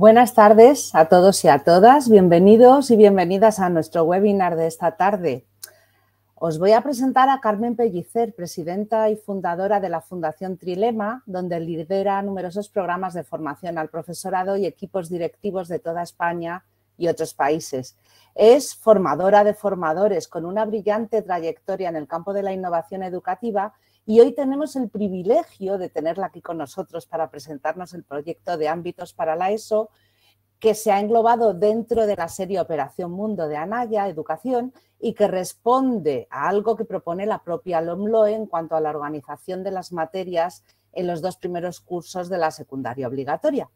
Buenas tardes a todos y a todas. Bienvenidos y bienvenidas a nuestro webinar de esta tarde. Os voy a presentar a Carmen Pellicer, presidenta y fundadora de la Fundación Trilema, donde lidera numerosos programas de formación al profesorado y equipos directivos de toda España y otros países. Es formadora de formadores con una brillante trayectoria en el campo de la innovación educativa y hoy tenemos el privilegio de tenerla aquí con nosotros para presentarnos el proyecto de ámbitos para la ESO, que se ha englobado dentro de la serie Operación Mundo de Anaya, Educación, y que responde a algo que propone la propia LOMLOE en cuanto a la organización de las materias en los dos primeros cursos de la secundaria obligatoria.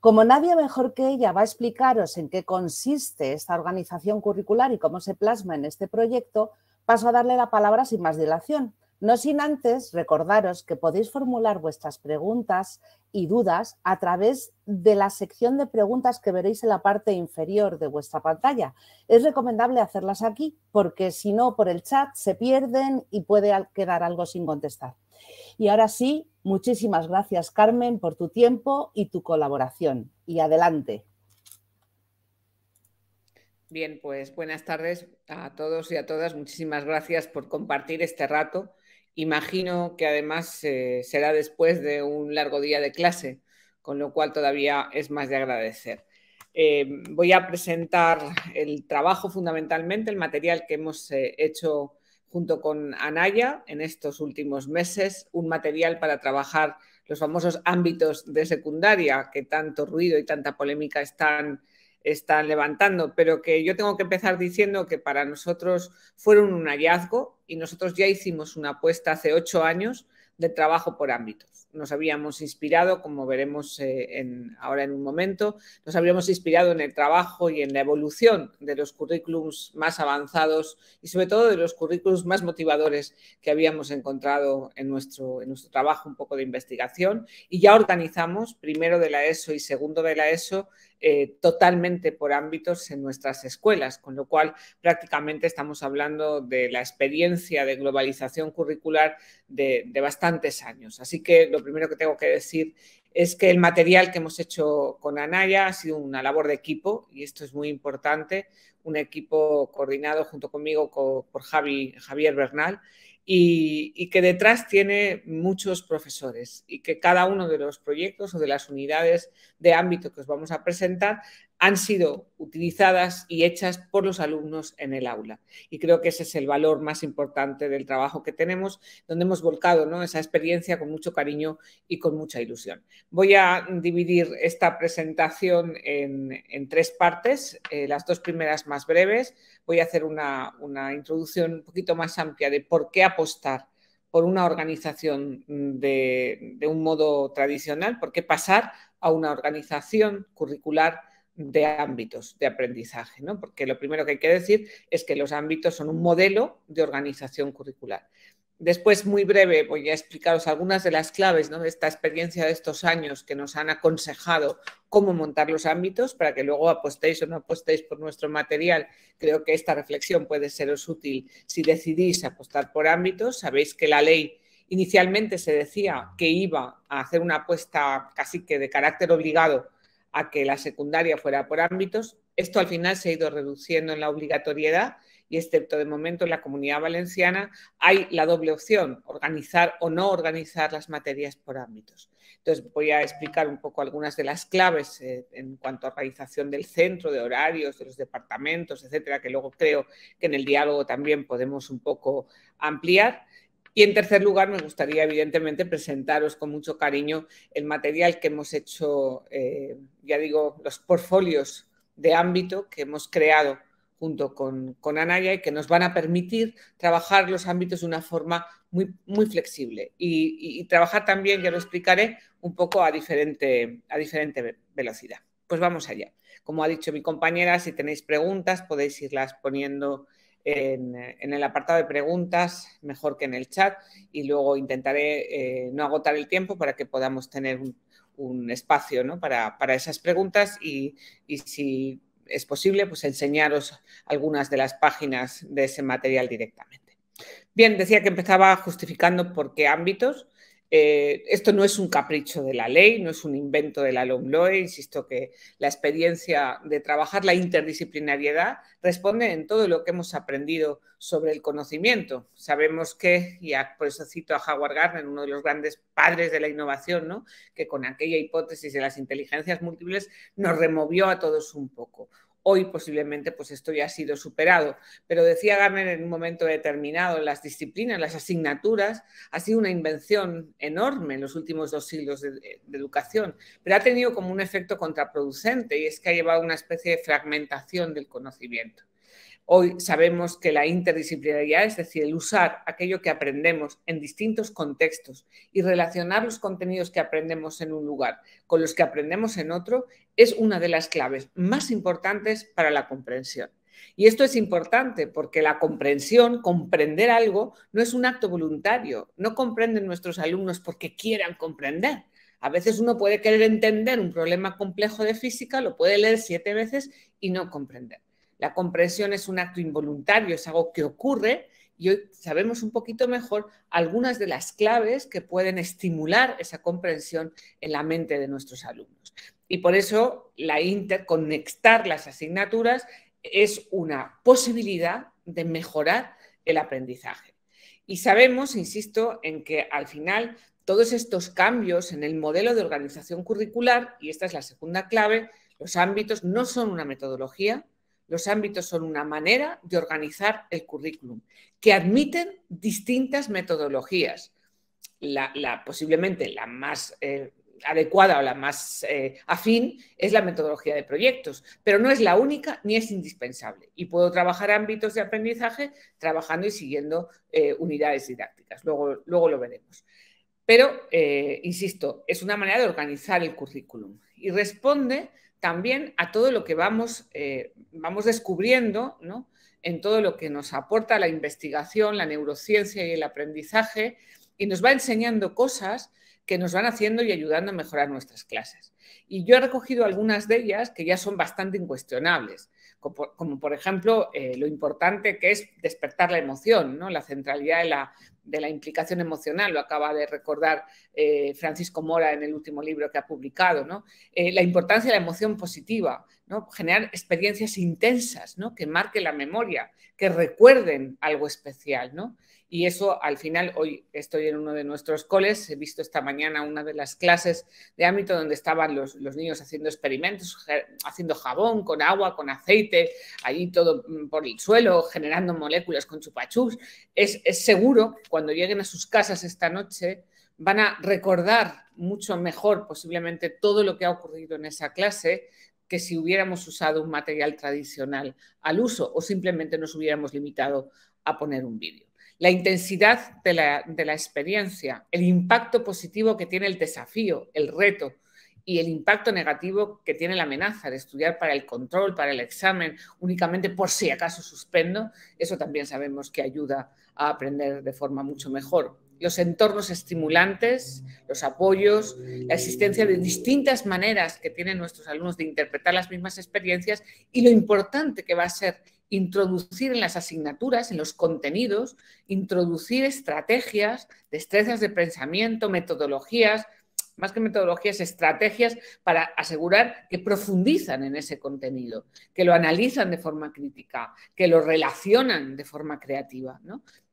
Como nadie mejor que ella va a explicaros en qué consiste esta organización curricular y cómo se plasma en este proyecto, paso a darle la palabra sin más dilación. No sin antes recordaros que podéis formular vuestras preguntas y dudas a través de la sección de preguntas que veréis en la parte inferior de vuestra pantalla. Es recomendable hacerlas aquí porque si no por el chat se pierden y puede quedar algo sin contestar. Y ahora sí, muchísimas gracias Carmen por tu tiempo y tu colaboración. Y adelante. Bien, pues buenas tardes a todos y a todas. Muchísimas gracias por compartir este rato Imagino que además eh, será después de un largo día de clase, con lo cual todavía es más de agradecer. Eh, voy a presentar el trabajo fundamentalmente, el material que hemos eh, hecho junto con Anaya en estos últimos meses, un material para trabajar los famosos ámbitos de secundaria que tanto ruido y tanta polémica están están levantando, pero que yo tengo que empezar diciendo que para nosotros fueron un hallazgo y nosotros ya hicimos una apuesta hace ocho años de trabajo por ámbitos nos habíamos inspirado, como veremos eh, ahora en un momento, nos habíamos inspirado en el trabajo y en la evolución de los currículums más avanzados y sobre todo de los currículums más motivadores que habíamos encontrado en nuestro, en nuestro trabajo, un poco de investigación. Y ya organizamos, primero de la ESO y segundo de la ESO, eh, totalmente por ámbitos en nuestras escuelas, con lo cual prácticamente estamos hablando de la experiencia de globalización curricular de, de bastantes años. Así que lo primero que tengo que decir es que el material que hemos hecho con Anaya ha sido una labor de equipo y esto es muy importante, un equipo coordinado junto conmigo por Javi, Javier Bernal y, y, que detrás tiene muchos profesores y que cada uno de los proyectos o de las unidades de ámbito que os vamos a presentar han sido utilizadas y hechas por los alumnos en el aula. Y creo que ese es el valor más importante del trabajo que tenemos, donde hemos volcado esa experiencia con mucho cariño y con mucha ilusión. Voy a dividir esta presentación en, tres partes, eh, las dos primeras más breves. Voy a hacer una, introducción un poquito más amplia de por qué apostar por una organización de, de un modo tradicional, por qué pasar a una organización curricular de ámbitos de aprendizaje, ¿no? porque lo primero que hay que decir es que los ámbitos son un modelo de organización curricular. Después, muy breve, voy a explicaros algunas de las claves de esta experiencia de estos años que nos han aconsejado cómo montar los ámbitos para que luego apostéis o no apostéis por nuestro material. Creo que esta reflexión puede seros útil si decidís apostar por ámbitos. Sabéis que la ley inicialmente se decía que iba a hacer una apuesta casi que de carácter obligado a que la secundaria fuera por ámbitos. Esto al final se ha ido reduciendo en la obligatoriedad y excepto de momento en la comunidad valenciana hay la doble opción, organizar o no organizar las materias por ámbitos. Entonces voy a explicar un poco algunas de las claves eh, en cuanto a organización del centro, de horarios, de los departamentos, etcétera, que luego creo que en el diálogo también podemos un poco ampliar. Y en tercer lugar, me gustaría evidentemente presentaros con mucho cariño el material que hemos hecho, eh, ya digo, los portfolios de ámbito que hemos creado junto con, con, Anaya y que nos van a permitir trabajar los ámbitos de una forma muy, muy flexible y, trabajar también, ya lo explicaré, un poco a diferente, a diferente velocidad. Pues vamos allá. Como ha dicho mi compañera, si tenéis preguntas podéis irlas poniendo en, el apartado de preguntas, mejor que en el chat, y luego intentaré eh, no agotar el tiempo para que podamos tener un, un espacio ¿no? para, para, esas preguntas y, y, si es posible, pues enseñaros algunas de las páginas de ese material directamente. Bien, decía que empezaba justificando por qué ámbitos. Eh, esto no es un capricho de la ley, no es un invento de la LOMLOE, insisto que la experiencia de trabajar la interdisciplinariedad responde en todo lo que hemos aprendido sobre el conocimiento. Sabemos que, y por eso cito a Howard Gardner, uno de los grandes padres de la innovación, que con aquella hipótesis de las inteligencias múltiples nos removió a todos un poco. Hoy posiblemente pues esto ya ha sido superado, pero decía Garner en un momento determinado, las disciplinas, las asignaturas, ha sido una invención enorme en los últimos dos siglos de, de educación, pero ha tenido como un efecto contraproducente y es que ha llevado a una especie de fragmentación del conocimiento. Hoy sabemos que la interdisciplinaridad, es decir, el usar aquello que aprendemos en distintos contextos y relacionar los contenidos que aprendemos en un lugar con los que aprendemos en otro, es una de las claves más importantes para la comprensión. Y esto es importante porque la comprensión, comprender algo, no es un acto voluntario. No comprenden nuestros alumnos porque quieran comprender. A veces uno puede querer entender un problema complejo de física, lo puede leer siete veces y no comprender. La comprensión es un acto involuntario, es algo que ocurre y hoy sabemos un poquito mejor algunas de las claves que pueden estimular esa comprensión en la mente de nuestros alumnos. Y por eso la interconectar las asignaturas es una posibilidad de mejorar el aprendizaje. Y sabemos, insisto, en que al final todos estos cambios en el modelo de organización curricular, y esta es la segunda clave, los ámbitos no son una metodología, los ámbitos son una manera de organizar el currículum, que admiten distintas metodologías. La, posiblemente la más eh, adecuada o la más eh, afín es la metodología de proyectos, pero no es la única ni es indispensable. Y puedo trabajar ámbitos de aprendizaje trabajando y siguiendo eh, unidades didácticas. Luego, luego, lo veremos. Pero, insisto, es una manera de organizar el currículum y responde también a todo lo que vamos, eh, vamos descubriendo, en todo lo que nos aporta la investigación, la neurociencia y el aprendizaje, y nos va enseñando cosas que nos van haciendo y ayudando a mejorar nuestras clases. Y yo he recogido algunas de ellas que ya son bastante incuestionables, como, por ejemplo eh, lo importante que es despertar la emoción, ¿no? la centralidad de la, de la implicación emocional, lo acaba de recordar eh, Francisco Mora en el último libro que ha publicado, ¿no? Eh, la importancia de la emoción positiva, ¿no? generar experiencias intensas, ¿no? que marquen la memoria, que recuerden algo especial. ¿no? y eso al final, hoy estoy en uno de nuestros coles, he visto esta mañana una de las clases de ámbito donde estaban los, niños haciendo experimentos, haciendo jabón con agua, con aceite, allí todo mm, por el suelo, generando moléculas con chupachups. Es, es seguro, cuando lleguen a sus casas esta noche, van a recordar mucho mejor posiblemente todo lo que ha ocurrido en esa clase que si hubiéramos usado un material tradicional al uso o simplemente nos hubiéramos limitado a poner un vídeo la intensidad de la, experiencia, el impacto positivo que tiene el desafío, el reto y el impacto negativo que tiene la amenaza de estudiar para el control, para el examen, únicamente por si acaso suspendo, eso también sabemos que ayuda a aprender de forma mucho mejor. Los entornos estimulantes, los apoyos, la existencia de distintas maneras que tienen nuestros alumnos de interpretar las mismas experiencias y lo importante que va a ser introducir en las asignaturas, en los contenidos, introducir estrategias, destrezas de pensamiento, metodologías, más que metodologías, estrategias para asegurar que profundizan en ese contenido, que lo analizan de forma crítica, que lo relacionan de forma creativa.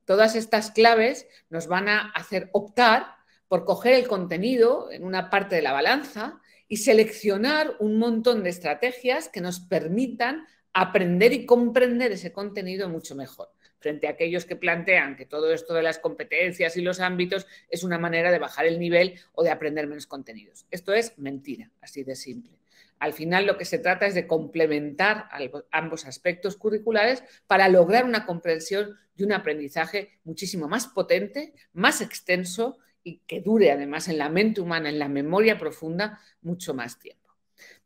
Todas estas claves nos van a hacer optar por coger el contenido en una parte de la balanza y seleccionar un montón de estrategias que nos permitan aprender y comprender ese contenido mucho mejor frente a aquellos que plantean que todo esto de las competencias y los ámbitos es una manera de bajar el nivel o de aprender menos contenidos. Esto es mentira, así de simple. Al final lo que se trata es de complementar ambos aspectos curriculares para lograr una comprensión y un aprendizaje muchísimo más potente, más extenso y que dure además en la mente humana, en la memoria profunda, mucho más tiempo.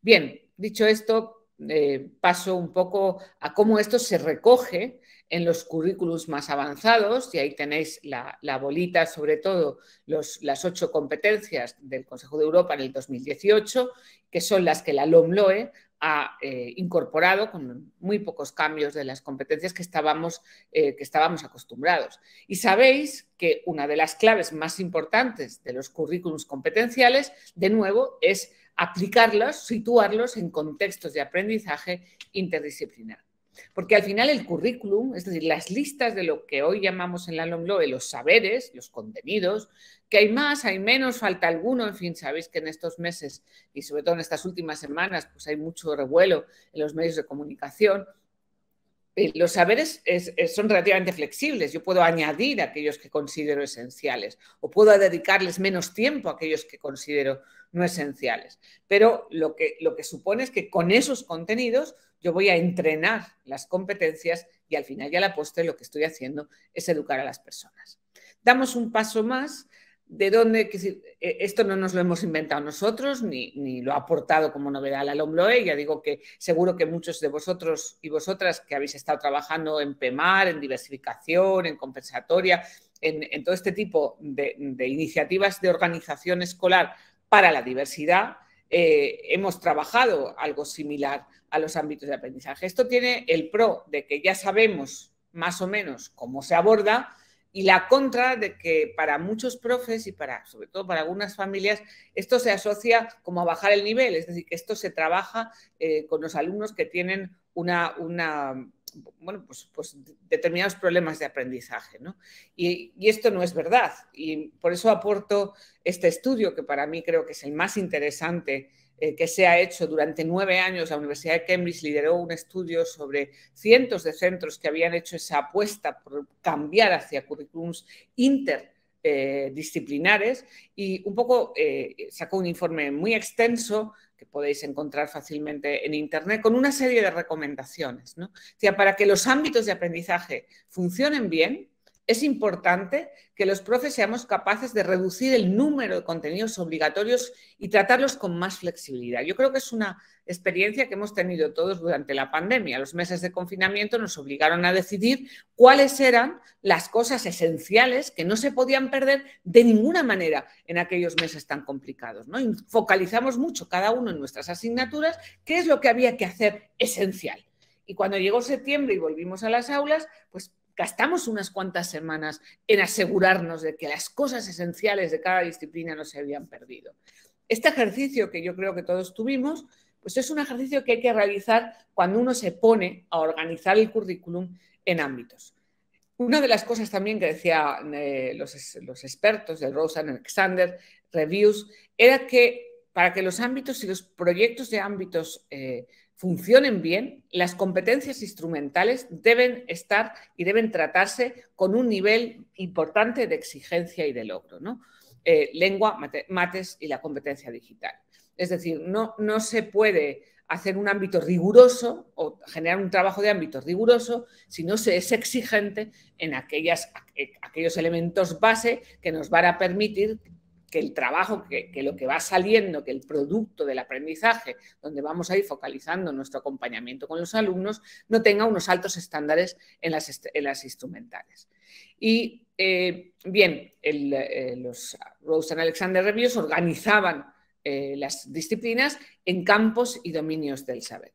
Bien, dicho esto, eh, paso un poco a cómo esto se recoge en los currículos más avanzados, y ahí tenéis la, bolita, sobre todo las ocho competencias del Consejo de Europa en el 2018, que son las que la LOMLOE ha eh, incorporado con muy pocos cambios de las competencias que estábamos, eh, que estábamos acostumbrados. Y sabéis que una de las claves más importantes de los currículums competenciales, de nuevo, es aplicarlos, situarlos en contextos de aprendizaje interdisciplinar. Porque al final el currículum, es decir, las listas de lo que hoy llamamos en la LOMLOE los saberes, los contenidos, que hay más, hay menos, falta alguno, en fin, sabéis que en estos meses y sobre todo en estas últimas semanas, pues hay mucho revuelo en los medios de comunicación. Eh, los saberes son relativamente flexibles. Yo puedo añadir aquellos que considero esenciales o puedo dedicarles menos tiempo a aquellos que considero no esenciales. Pero lo que, lo que supone es que con esos contenidos yo voy a entrenar las competencias y al final ya la postre lo que estoy haciendo es educar a las personas. Damos un paso más de donde, eh, esto no nos lo hemos inventado nosotros, ni, lo ha aportado como novedad la LOMLOE, ¿eh? ya digo que seguro que muchos de vosotros y vosotras que habéis estado trabajando en PEMAR, en diversificación, en compensatoria, en, todo este tipo de iniciativas de organización escolar para la diversidad, eh, hemos trabajado algo similar a los ámbitos de aprendizaje. Esto tiene el pro de que ya sabemos más o menos cómo se aborda y la contra de que para muchos profes y para, sobre todo para algunas familias, esto se asocia como a bajar el nivel, es decir, que esto se trabaja eh, con los alumnos que tienen una, una bueno, pues, pues, determinados problemas de aprendizaje. ¿no? Y, esto no es verdad. Y por eso aporto este estudio, que para mí creo que es el más interesante eh, que se ha hecho durante nueve años. La Universidad de Cambridge lideró un estudio sobre cientos de centros que habían hecho esa apuesta por cambiar hacia currículums interdisciplinares eh, y un poco eh, sacó un informe muy extenso que podéis encontrar fácilmente en Internet, con una serie de recomendaciones. O sea, para que los ámbitos de aprendizaje funcionen bien, es importante que los profes seamos capaces de reducir el número de contenidos obligatorios y tratarlos con más flexibilidad. Yo creo que es una experiencia que hemos tenido todos durante la pandemia. Los meses de confinamiento nos obligaron a decidir cuáles eran las cosas esenciales que no se podían perder de ninguna manera en aquellos meses tan complicados. ¿no? focalizamos mucho cada uno en nuestras asignaturas qué es lo que había que hacer esencial. Y cuando llegó septiembre y volvimos a las aulas, pues gastamos unas cuantas semanas en asegurarnos de que las cosas esenciales de cada disciplina no se habían perdido. Este ejercicio que yo creo que todos tuvimos pues es un ejercicio que hay que realizar cuando uno se pone a organizar el currículum en ámbitos. Una de las cosas también que decían eh, los, expertos de Rose Alexander Reviews era que para que los ámbitos y los proyectos de ámbitos eh, funcionen bien, las competencias instrumentales deben estar y deben tratarse con un nivel importante de exigencia y de logro, ¿no? Eh, lengua, mates y la competencia digital. Es decir, no, no se puede hacer un ámbito riguroso o generar un trabajo de ámbito riguroso si no se es exigente en aquellas, eh, aquellos elementos base que nos van a permitir que el trabajo, que, lo que va saliendo, que el producto del aprendizaje, donde vamos a ir focalizando nuestro acompañamiento con los alumnos, no tenga unos altos estándares en las, instrumentales. Y eh, bien, eh, los Rose and Alexander Reviews organizaban eh, las disciplinas en campos y dominios del saber.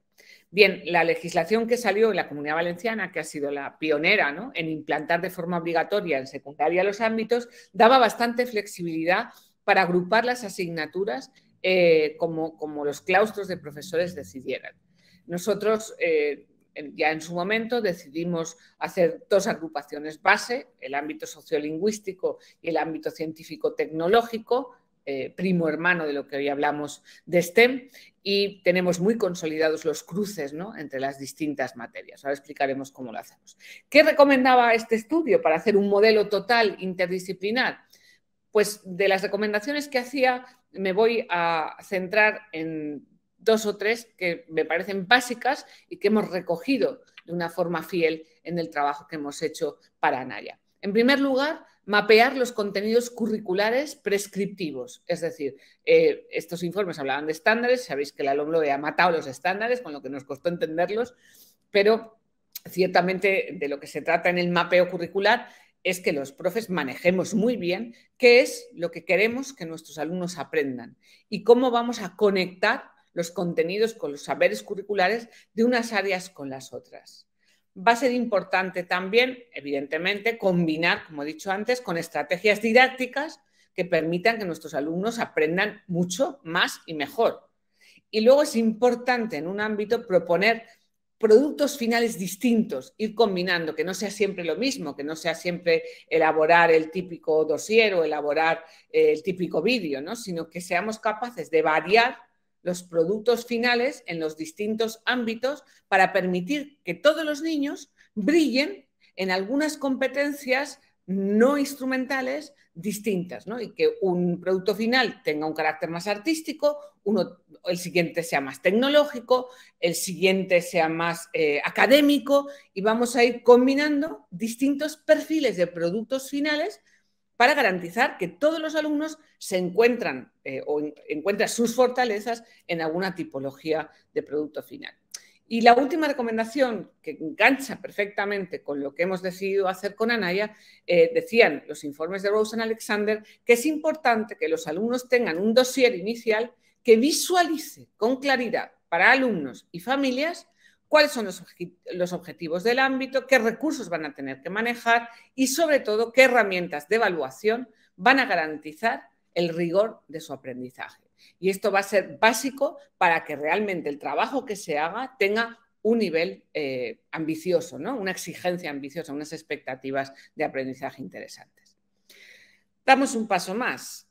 Bien, la legislación que salió en la Comunidad Valenciana, que ha sido la pionera ¿no? en implantar de forma obligatoria en secundaria los ámbitos, daba bastante flexibilidad para agrupar las asignaturas eh, como, como, los claustros de profesores decidieran. Nosotros eh, ya en su momento decidimos hacer dos agrupaciones base, el ámbito sociolingüístico y el ámbito científico-tecnológico, eh, primo hermano de lo que hoy hablamos de STEM y tenemos muy consolidados los cruces entre las distintas materias. Ahora explicaremos cómo lo hacemos. ¿Qué recomendaba este estudio para hacer un modelo total interdisciplinar? Pues de las recomendaciones que hacía me voy a centrar en dos o tres que me parecen básicas y que hemos recogido de una forma fiel en el trabajo que hemos hecho para Anaya. En primer lugar, mapear los contenidos curriculares prescriptivos. Es decir, eh, estos informes hablaban de estándares, sabéis que la LOMLOE ha matado los estándares, con lo que nos costó entenderlos, pero ciertamente de lo que se trata en el mapeo curricular es que los profes manejemos muy bien qué es lo que queremos que nuestros alumnos aprendan y cómo vamos a conectar los contenidos con los saberes curriculares de unas áreas con las otras va a ser importante también, evidentemente, combinar, como he dicho antes, con estrategias didácticas que permitan que nuestros alumnos aprendan mucho más y mejor. Y luego es importante en un ámbito proponer productos finales distintos, ir combinando, que no sea siempre lo mismo, que no sea siempre elaborar el típico dossier o elaborar eh, el típico vídeo, ¿no? sino que seamos capaces de variar los productos finales en los distintos ámbitos para permitir que todos los niños brillen en algunas competencias no instrumentales distintas, ¿no? Y que un producto final tenga un carácter más artístico, el siguiente sea más tecnológico, el siguiente sea más eh, académico, y vamos a ir combinando distintos perfiles de productos finales para garantizar que todos los alumnos se encuentran eh, o encuentran sus fortalezas en alguna tipología de producto final. Y la última recomendación, que engancha perfectamente con lo que hemos decidido hacer con Anaya, eh, decían los informes de Rosen Alexander que es importante que los alumnos tengan un dossier inicial que visualice con claridad para alumnos y familias cuáles son los, objetivos del ámbito, qué recursos van a tener que manejar y, sobre todo, qué herramientas de evaluación van a garantizar el rigor de su aprendizaje. Y esto va a ser básico para que realmente el trabajo que se haga tenga un nivel eh, ambicioso, ¿no? una exigencia ambiciosa, unas expectativas de aprendizaje interesantes. Damos un paso más.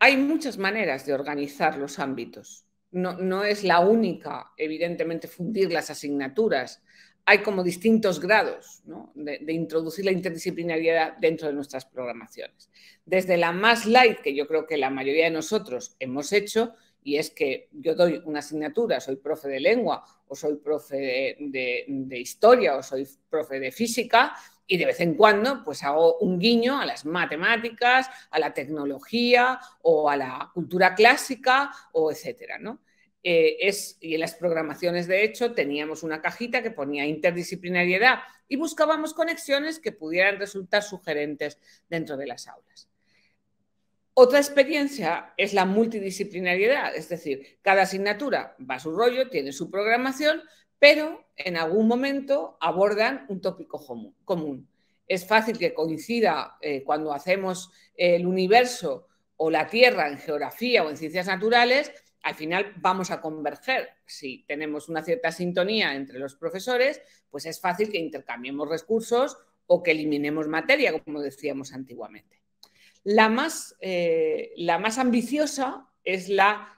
Hay muchas maneras de organizar los ámbitos no, es la única, evidentemente, fundir las asignaturas. Hay como distintos grados de, introducir la interdisciplinariedad dentro de nuestras programaciones. Desde la más light, que yo creo que la mayoría de nosotros hemos hecho, y es que yo doy una asignatura, soy profe de lengua, o soy profe de historia, o soy profe de física, y de vez en cuando pues hago un guiño a las matemáticas, a la tecnología o a la cultura clásica o etcétera, ¿no? Eh, y en las programaciones, de hecho, teníamos una cajita que ponía interdisciplinariedad y buscábamos conexiones que pudieran resultar sugerentes dentro de las aulas. Otra experiencia es la multidisciplinariedad, es decir, cada asignatura va a su rollo, tiene su programación, pero en algún momento abordan un tópico común. Es fácil que coincida eh, cuando hacemos el universo o la Tierra en geografía o en ciencias naturales, al final vamos a converger. Si tenemos una cierta sintonía entre los profesores, pues es fácil que intercambiemos recursos o que eliminemos materia, como decíamos antiguamente. La más, eh, la más ambiciosa es la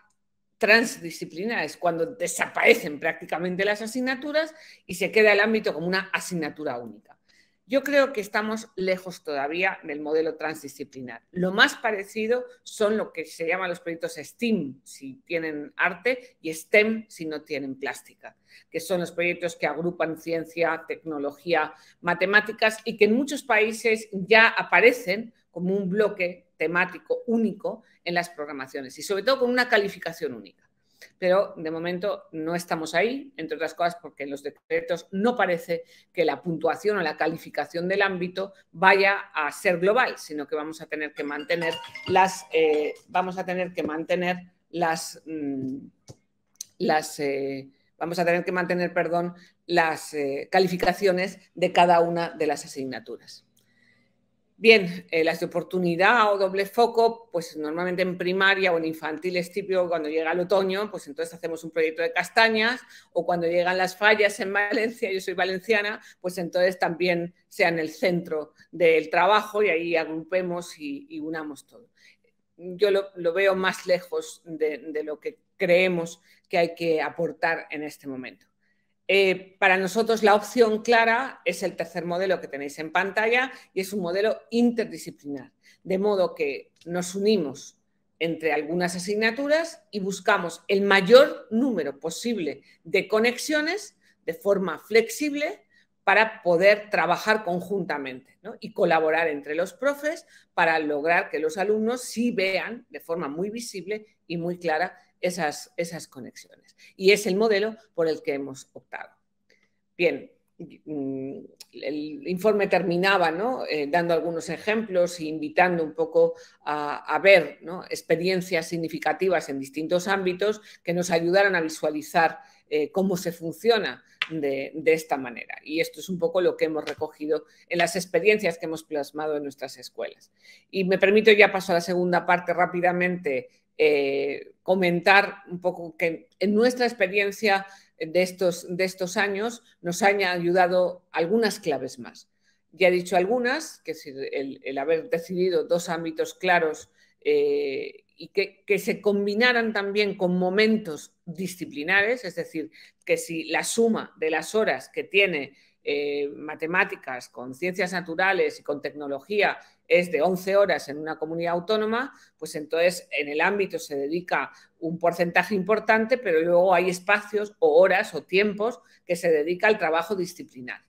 transdisciplinares, cuando desaparecen prácticamente las asignaturas y se queda el ámbito como una asignatura única. Yo creo que estamos lejos todavía del modelo transdisciplinar. Lo más parecido son lo que se llaman los proyectos STEAM, si tienen arte, y STEM, si no tienen plástica, que son los proyectos que agrupan ciencia, tecnología, matemáticas y que en muchos países ya aparecen como un bloque temático único en las programaciones y sobre todo con una calificación única. Pero de momento no estamos ahí, entre otras cosas porque en los decretos no parece que la puntuación o la calificación del ámbito vaya a ser global, sino que vamos a tener que mantener las, eh, vamos a tener que mantener las, mm, eh, vamos a tener que mantener, perdón, las eh, calificaciones de cada una de las asignaturas. Bien, eh, las de oportunidad o doble foco, pues normalmente en primaria o en infantil es típico cuando llega el otoño, pues entonces hacemos un proyecto de castañas o cuando llegan las fallas en Valencia, yo soy valenciana, pues entonces también sea en el centro del trabajo y ahí agrupemos y, unamos todo. Yo lo, veo más lejos de lo que creemos que hay que aportar en este momento. Eh, para nosotros la opción clara es el tercer modelo que tenéis en pantalla y es un modelo interdisciplinar, de modo que nos unimos entre algunas asignaturas y buscamos el mayor número posible de conexiones de forma flexible para poder trabajar conjuntamente y colaborar entre los profes para lograr que los alumnos sí vean de forma muy visible y muy clara esas, conexiones. Y es el modelo por el que hemos optado. Bien, mm, el informe terminaba eh, dando algunos ejemplos e invitando un poco a, ver experiencias significativas en distintos ámbitos que nos ayudaran a visualizar eh, cómo se funciona de, de, esta manera. Y esto es un poco lo que hemos recogido en las experiencias que hemos plasmado en nuestras escuelas. Y me permito ya paso a la segunda parte rápidamente eh, comentar un poco que en nuestra experiencia de estos, de estos años nos haya ayudado algunas claves más. Ya he dicho algunas, que es el, haber decidido dos ámbitos claros eh, y que, que, se combinaran también con momentos disciplinares, es decir, que si la suma de las horas que tiene eh, matemáticas, con ciencias naturales y con tecnología es de 11 horas en una comunidad autónoma, pues entonces en el ámbito se dedica un porcentaje importante, pero luego hay espacios o horas o tiempos que se dedica al trabajo disciplinar.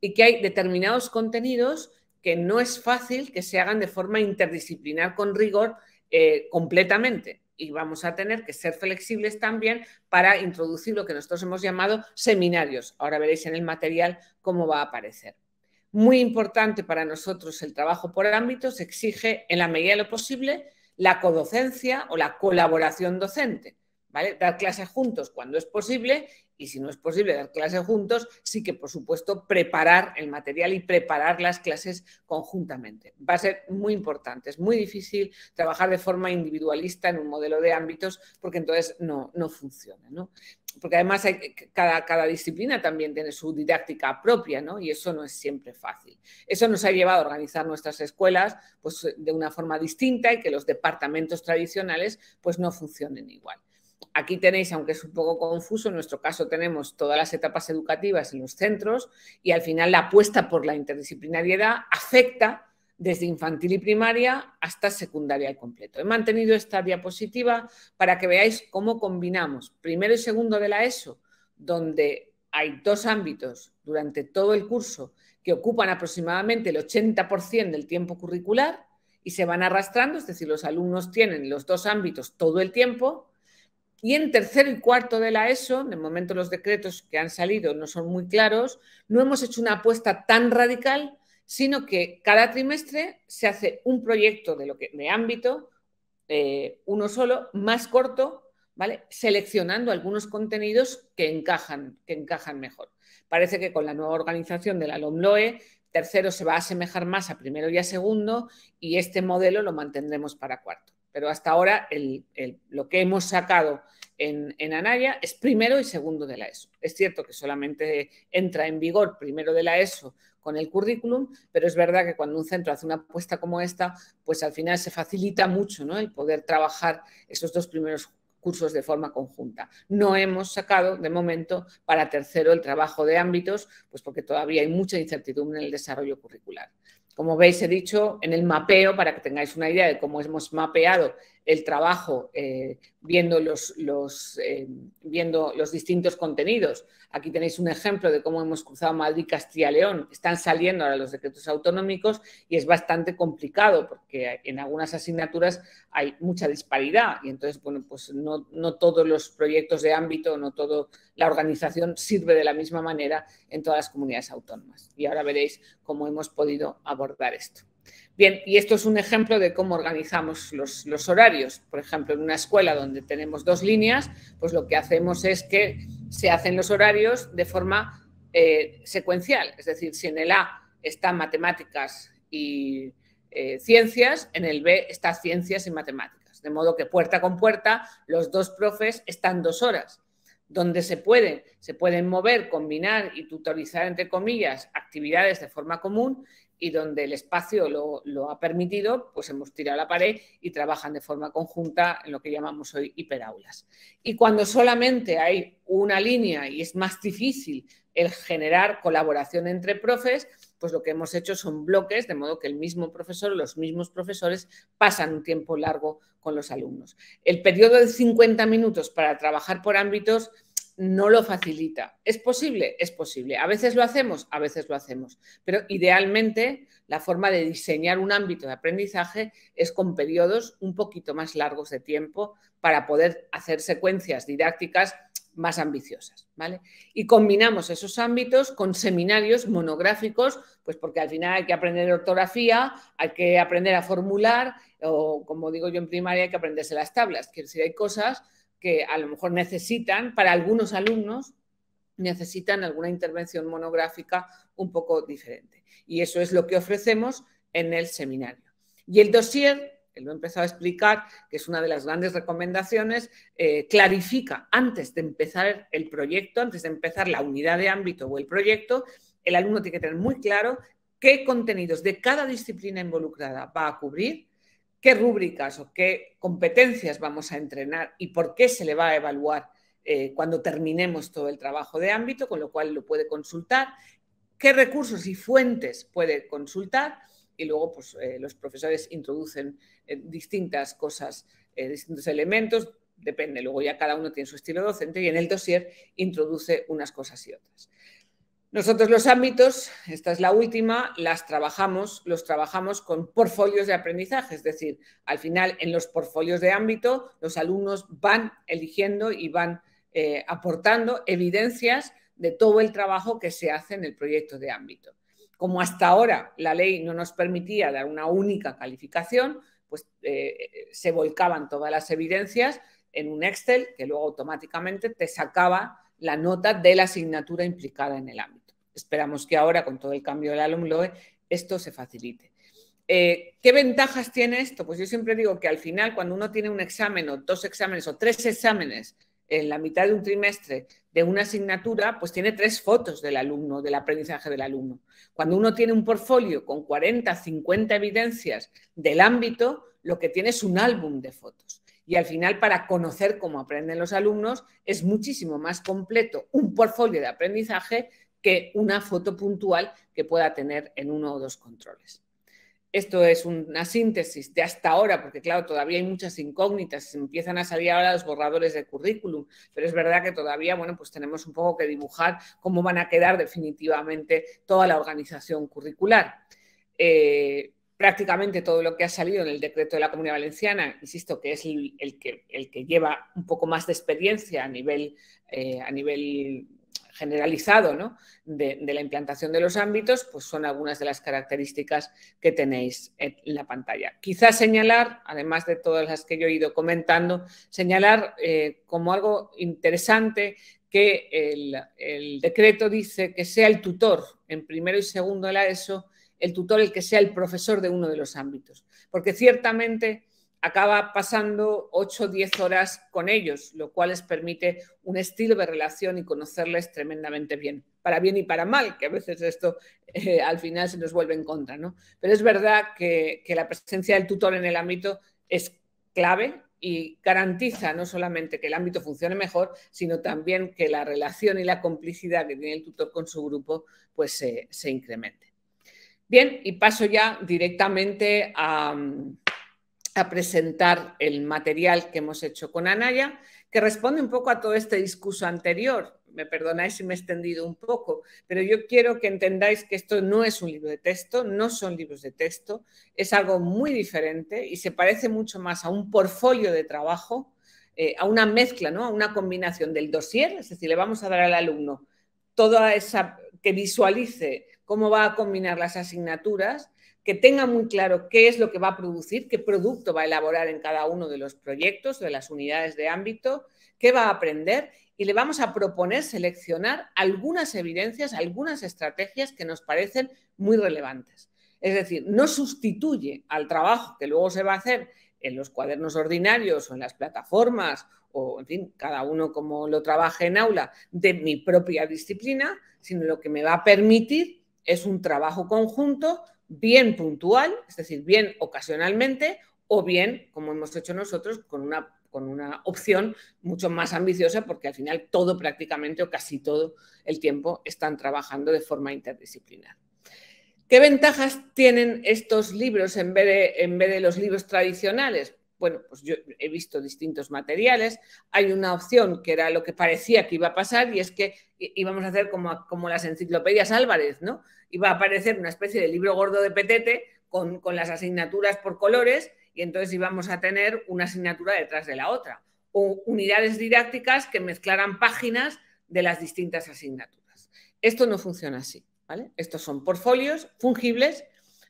Y que hay determinados contenidos que no es fácil que se hagan de forma interdisciplinar con rigor eh, completamente y vamos a tener que ser flexibles también para introducir lo que nosotros hemos llamado seminarios. Ahora veréis en el material cómo va a aparecer. Muy importante para nosotros el trabajo por ámbitos, exige en la medida de lo posible la codocencia o la colaboración docente. ¿Vale? Dar clases juntos cuando es posible y si no es posible dar clases juntos, sí que por supuesto preparar el material y preparar las clases conjuntamente. Va a ser muy importante, es muy difícil trabajar de forma individualista en un modelo de ámbitos porque entonces no, funciona. Porque además cada, disciplina también tiene su didáctica propia y eso no es siempre fácil. Eso nos ha llevado a organizar nuestras escuelas pues, de una forma distinta y que los departamentos tradicionales pues, no funcionen igual. Aquí tenéis, aunque es un poco confuso, en nuestro caso tenemos todas las etapas educativas en los centros y al final la apuesta por la interdisciplinariedad afecta desde infantil y primaria hasta secundaria al completo. He mantenido esta diapositiva para que veáis cómo combinamos primero y segundo de la ESO, donde hay dos ámbitos durante todo el curso que ocupan aproximadamente el 80% del tiempo curricular y se van arrastrando, es decir, los alumnos tienen los dos ámbitos todo el tiempo y en tercero y cuarto de la ESO, de momento los decretos que han salido no son muy claros, no hemos hecho una apuesta tan radical, sino que cada trimestre se hace un proyecto de, lo que, de ámbito, eh, uno solo, más corto, ¿vale? seleccionando algunos contenidos que encajan, que encajan mejor. Parece que con la nueva organización de la LOMLOE, tercero se va a asemejar más a primero y a segundo, y este modelo lo mantendremos para cuarto pero hasta ahora lo que hemos sacado en, en, Anaya es primero y segundo de la ESO. Es cierto que solamente entra en vigor primero de la ESO con el currículum, pero es verdad que cuando un centro hace una apuesta como esta, pues al final se facilita mucho ¿no? el poder trabajar esos dos primeros cursos de forma conjunta. No hemos sacado de momento para tercero el trabajo de ámbitos, pues porque todavía hay mucha incertidumbre en el desarrollo curricular. Como veis, he dicho en el mapeo, para que tengáis una idea de cómo hemos mapeado el trabajo eh, viendo, los, eh, viendo los distintos contenidos. Aquí tenéis un ejemplo de cómo hemos cruzado Madrid, Castilla y León. Están saliendo ahora los decretos autonómicos y es bastante complicado porque en algunas asignaturas hay mucha disparidad y entonces, bueno, pues no, no todos los proyectos de ámbito, no toda la organización sirve de la misma manera en todas las comunidades autónomas. Y ahora veréis cómo hemos podido abordar esto y esto es un ejemplo de cómo organizamos los, horarios. Por ejemplo, en una escuela donde tenemos dos líneas, pues lo que hacemos es que se hacen los horarios de forma eh, secuencial. Es decir, si en el A están matemáticas y eh, ciencias, en el B están ciencias y matemáticas. De modo que puerta con puerta los dos profes están dos horas donde se pueden mover, combinar y tutorizar, entre comillas, actividades de forma común y donde el espacio lo, ha permitido, pues hemos tirado la pared y trabajan de forma conjunta en lo que llamamos hoy hiperaulas. Y cuando solamente hay una línea y es más difícil el generar colaboración entre profes, pues lo que hemos hecho son bloques, de modo que el mismo profesor, los mismos profesores pasan un tiempo largo con los alumnos. El periodo de 50 minutos para trabajar por ámbitos no lo facilita. ¿Es posible? Es posible. A veces lo hacemos, a veces lo hacemos. Pero idealmente la forma de diseñar un ámbito de aprendizaje es con periodos un poquito más largos de tiempo para poder hacer secuencias didácticas más ambiciosas, ¿vale? Y combinamos esos ámbitos con seminarios monográficos, pues porque al final hay que aprender ortografía, hay que aprender a formular, o como digo yo en primaria, hay que aprenderse las tablas. Quiero decir, hay cosas que a lo mejor necesitan, para algunos alumnos, necesitan alguna intervención monográfica un poco diferente. Y eso es lo que ofrecemos en el seminario. Y el dossier, que lo he empezado a explicar, que es una de las grandes recomendaciones, eh, clarifica antes de empezar el proyecto, antes de empezar la unidad de ámbito o el proyecto, el alumno tiene que tener muy claro qué contenidos de cada disciplina involucrada va a cubrir, qué rúbricas o qué competencias vamos a entrenar y por qué se le va a evaluar eh, cuando terminemos todo el trabajo de ámbito, con lo cual lo puede consultar, qué recursos y fuentes puede consultar y luego pues, eh, los profesores introducen eh, distintas cosas, distintos elementos, depende, luego ya cada uno tiene su estilo docente y en el dossier introduce unas cosas y otras. Nosotros los ámbitos, esta es la última, las trabajamos, los trabajamos con portfolios de aprendizaje, es decir, al final en los portfolios de ámbito los alumnos van eligiendo y van eh, aportando evidencias de todo el trabajo que se hace en el proyecto de ámbito. Como hasta ahora la ley no nos permitía dar una única calificación, pues eh, se volcaban todas las evidencias en un Excel que luego automáticamente te sacaba la nota de la asignatura implicada en el ámbito. Esperamos que ahora, con todo el cambio del alumno, esto se facilite. Eh, ¿Qué ventajas tiene esto? Pues yo siempre digo que al final, cuando uno tiene un examen o dos exámenes o tres exámenes en la mitad de un trimestre de una asignatura, pues tiene tres fotos del alumno, del aprendizaje del alumno. Cuando uno tiene un portfolio con 40, 50 evidencias del ámbito, lo que tiene es un álbum de fotos. Y al final, para conocer cómo aprenden los alumnos, es muchísimo más completo un portfolio de aprendizaje que una foto puntual que pueda tener en uno o dos controles. Esto es una síntesis de hasta ahora, porque claro, todavía hay muchas incógnitas, empiezan a salir ahora los borradores de currículum, pero es verdad que todavía, bueno, pues tenemos un poco que dibujar cómo van a quedar definitivamente toda la organización curricular. Eh, prácticamente todo lo que ha salido en el decreto de la Comunidad Valenciana, insisto que es el, que, el que, lleva un poco más de experiencia a nivel, eh, a nivel generalizado ¿no? de, la implantación de los ámbitos, pues son algunas de las características que tenéis en la pantalla. Quizás señalar, además de todas las que yo he ido comentando, señalar eh, como algo interesante que el, el decreto dice que sea el tutor en primero y segundo de la ESO el tutor el que sea el profesor de uno de los ámbitos. Porque ciertamente acaba pasando 8 o 10 horas con ellos, lo cual les permite un estilo de relación y conocerles tremendamente bien, para bien y para mal, que a veces esto eh, al final se nos vuelve en contra. ¿no? Pero es verdad que, la presencia del tutor en el ámbito es clave y garantiza no solamente que el ámbito funcione mejor, sino también que la relación y la complicidad que tiene el tutor con su grupo pues, se incremente. Bien, y paso ya directamente a a presentar el material que hemos hecho con Anaya, que responde un poco a todo este discurso anterior. Me perdonáis si me he extendido un poco, pero yo quiero que entendáis que esto no es un libro de texto, no son libros de texto, es algo muy diferente y se parece mucho más a un portfolio de trabajo, eh, a una mezcla, ¿no? a una combinación del dossier, es decir, le vamos a dar al alumno toda esa que visualice cómo va a combinar las asignaturas que tenga muy claro qué es lo que va a producir, qué producto va a elaborar en cada uno de los proyectos, de las unidades de ámbito, qué va a aprender y le vamos a proponer seleccionar algunas evidencias, algunas estrategias que nos parecen muy relevantes. Es decir, no sustituye al trabajo que luego se va a hacer en los cuadernos ordinarios o en las plataformas o, en fin, cada uno como lo trabaje en aula de mi propia disciplina, sino lo que me va a permitir es un trabajo conjunto bien puntual, es decir, bien ocasionalmente, o bien, como hemos hecho nosotros, con una, con una opción mucho más ambiciosa, porque al final todo prácticamente o casi todo el tiempo están trabajando de forma interdisciplinar. ¿Qué ventajas tienen estos libros en vez en vez de los libros tradicionales? bueno, pues yo he visto distintos materiales. Hay una opción que era lo que parecía que iba a pasar y es que íbamos a hacer como, las enciclopedias Álvarez, ¿no? Iba a aparecer una especie de libro gordo de petete con, con las asignaturas por colores y entonces íbamos a tener una asignatura detrás de la otra o unidades didácticas que mezclaran páginas de las distintas asignaturas. Esto no funciona así. ¿vale? Estos son portfolios fungibles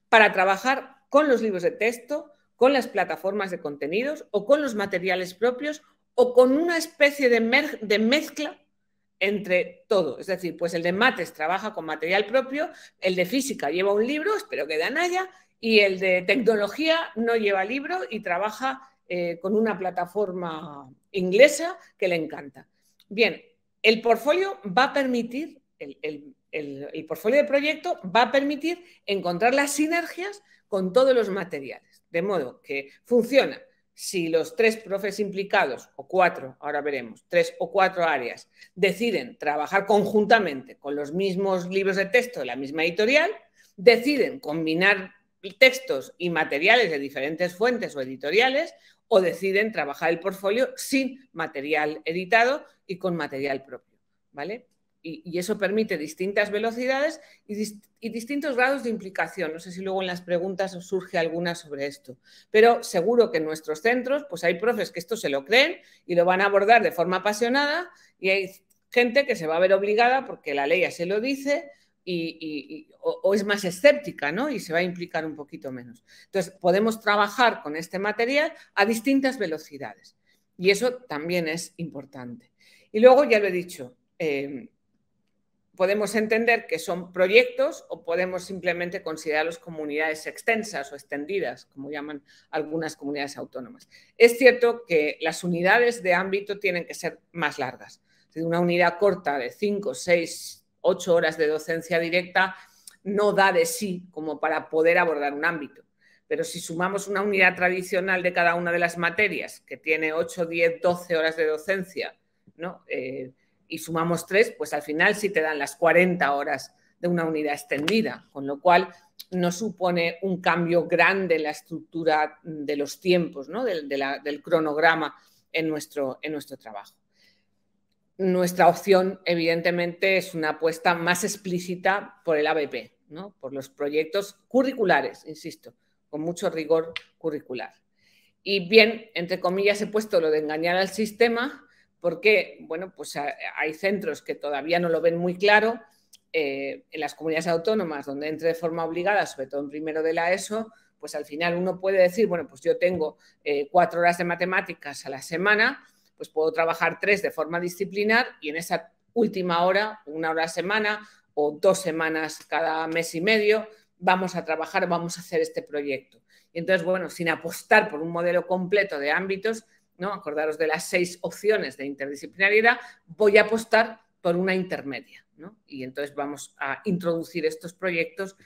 para trabajar con los libros de texto, con las plataformas de contenidos o con los materiales propios o con una especie de, de mezcla entre todo. Es decir, pues el de mates trabaja con material propio, el de física lleva un libro, espero que de Anaya, y el de tecnología no lleva libro y trabaja eh, con una plataforma inglesa que le encanta. Bien, el portfolio va a permitir, el, el portfolio de proyecto va a permitir encontrar las sinergias con todos los materiales. De modo que funciona si los tres profes implicados, o cuatro, ahora veremos, tres o cuatro áreas, deciden trabajar conjuntamente con los mismos libros de texto de la misma editorial, deciden combinar textos y materiales de diferentes fuentes o editoriales, o deciden trabajar el portfolio sin material editado y con material propio. ¿Vale? y, eso permite distintas velocidades y, distintos grados de implicación. No sé si luego en las preguntas os surge alguna sobre esto, pero seguro que en nuestros centros pues hay profes que esto se lo creen y lo van a abordar de forma apasionada y hay gente que se va a ver obligada porque la ley ya se lo dice y, o, es más escéptica, ¿no? Y se va a implicar un poquito menos. Entonces, podemos trabajar con este material a distintas velocidades. Y eso también es importante. Y luego, ya lo he dicho, eh, podemos entender que son proyectos o podemos simplemente considerarlos comunidades extensas o extendidas, como llaman algunas comunidades autónomas. Es cierto que las unidades de ámbito tienen que ser más largas. Una unidad corta de 5, 6, 8 horas de docencia directa no da de sí como para poder abordar un ámbito. Pero si sumamos una unidad tradicional de cada una de las materias, que tiene 8, 10, 12 horas de docencia, ¿no? Eh, y sumamos tres, pues al final sí te dan las 40 horas de una unidad extendida, con lo cual no supone un cambio grande en la estructura de los tiempos, ¿no? del, cronograma en nuestro, en nuestro trabajo. Nuestra opción, evidentemente, es una apuesta más explícita por el ABP, ¿no? por los proyectos curriculares, insisto, con mucho rigor curricular. Y bien, entre comillas, he puesto lo de engañar al sistema, porque, bueno, pues hay centros que todavía no lo ven muy claro. Eh, en las comunidades autónomas donde entre de forma obligada, sobre todo en primero de la ESO, pues al final uno puede decir, bueno, pues yo tengo eh, cuatro horas de matemáticas a la semana, pues puedo trabajar tres de forma disciplinar y en esa última hora, una hora a semana o dos semanas cada mes y medio, vamos a trabajar, vamos a hacer este proyecto. Y entonces, bueno, sin apostar por un modelo completo de ámbitos, Acordaros de las seis opciones de interdisciplinariedad, voy a apostar por una intermedia, ¿no? Y entonces vamos a introducir estos proyectos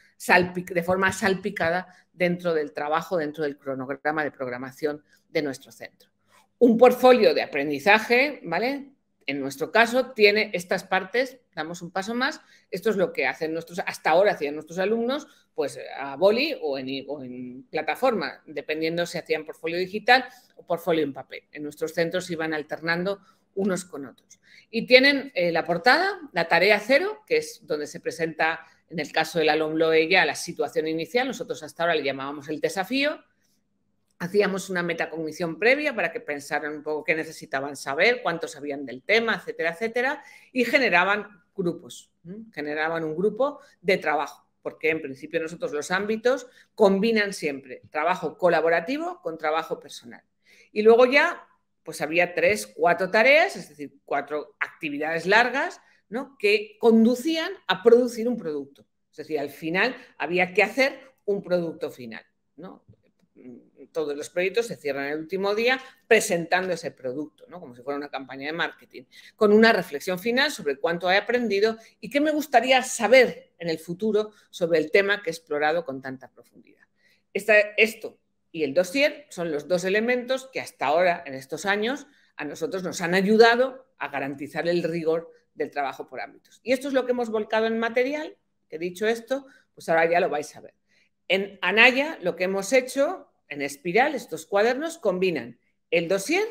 de forma salpicada dentro del trabajo, dentro del cronograma de programación de nuestro centro. Un portfolio de aprendizaje, ¿vale? En nuestro caso, tiene estas partes, damos un paso más, esto es lo que hacen nuestros, hasta ahora hacían nuestros alumnos, pues eh, a boli o en, plataforma, dependiendo si hacían portfolio digital o portfolio en papel. En nuestros centros iban alternando unos con otros. Y tienen eh, la portada, la tarea cero, que es donde se presenta, en el caso del alumno ella, la situación inicial, nosotros hasta ahora le llamábamos el desafío, hacíamos una metacognición previa para que pensaran un poco qué necesitaban saber, cuánto sabían del tema, etcétera, etcétera, y generaban grupos, generaban un grupo de trabajo, porque en principio nosotros los ámbitos combinan siempre trabajo colaborativo con trabajo personal. Y luego ya, pues había tres, cuatro tareas, es decir, cuatro actividades largas, ¿no? que conducían a producir un producto. Es decir, al final había que hacer un producto final. ¿no? todos los proyectos se cierran el último día presentando ese producto, ¿no? como si fuera una campaña de marketing, con una reflexión final sobre cuánto he aprendido y qué me gustaría saber en el futuro sobre el tema que he explorado con tanta profundidad. esto y el dossier son los dos elementos que hasta ahora, en estos años, a nosotros nos han ayudado a garantizar el rigor del trabajo por ámbitos. Y esto es lo que hemos volcado en material, que dicho esto, pues ahora ya lo vais a ver. En Anaya lo que hemos hecho en espiral, estos cuadernos combinan el dossier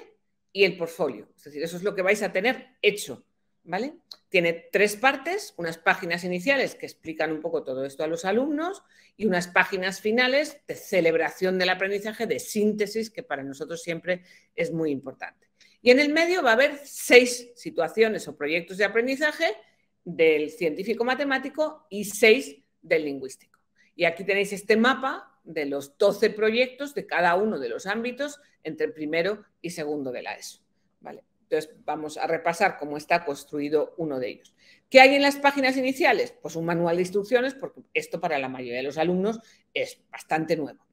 y el portfolio. Es decir, eso es lo que vais a tener hecho, ¿vale? Tiene tres partes, unas páginas iniciales que explican un poco todo esto a los alumnos y unas páginas finales de celebración del aprendizaje, de síntesis, que para nosotros siempre es muy importante. Y en el medio va a haber seis situaciones o proyectos de aprendizaje del científico matemático y seis del lingüístico. Y aquí tenéis este mapa de los 12 proyectos de cada uno de los ámbitos entre primero y segundo de la ESO. Entonces, vamos a repasar cómo está construido uno de ellos. ¿Qué hay en las páginas iniciales? Pues un manual de instrucciones, porque esto para la mayoría de los alumnos es bastante nuevo.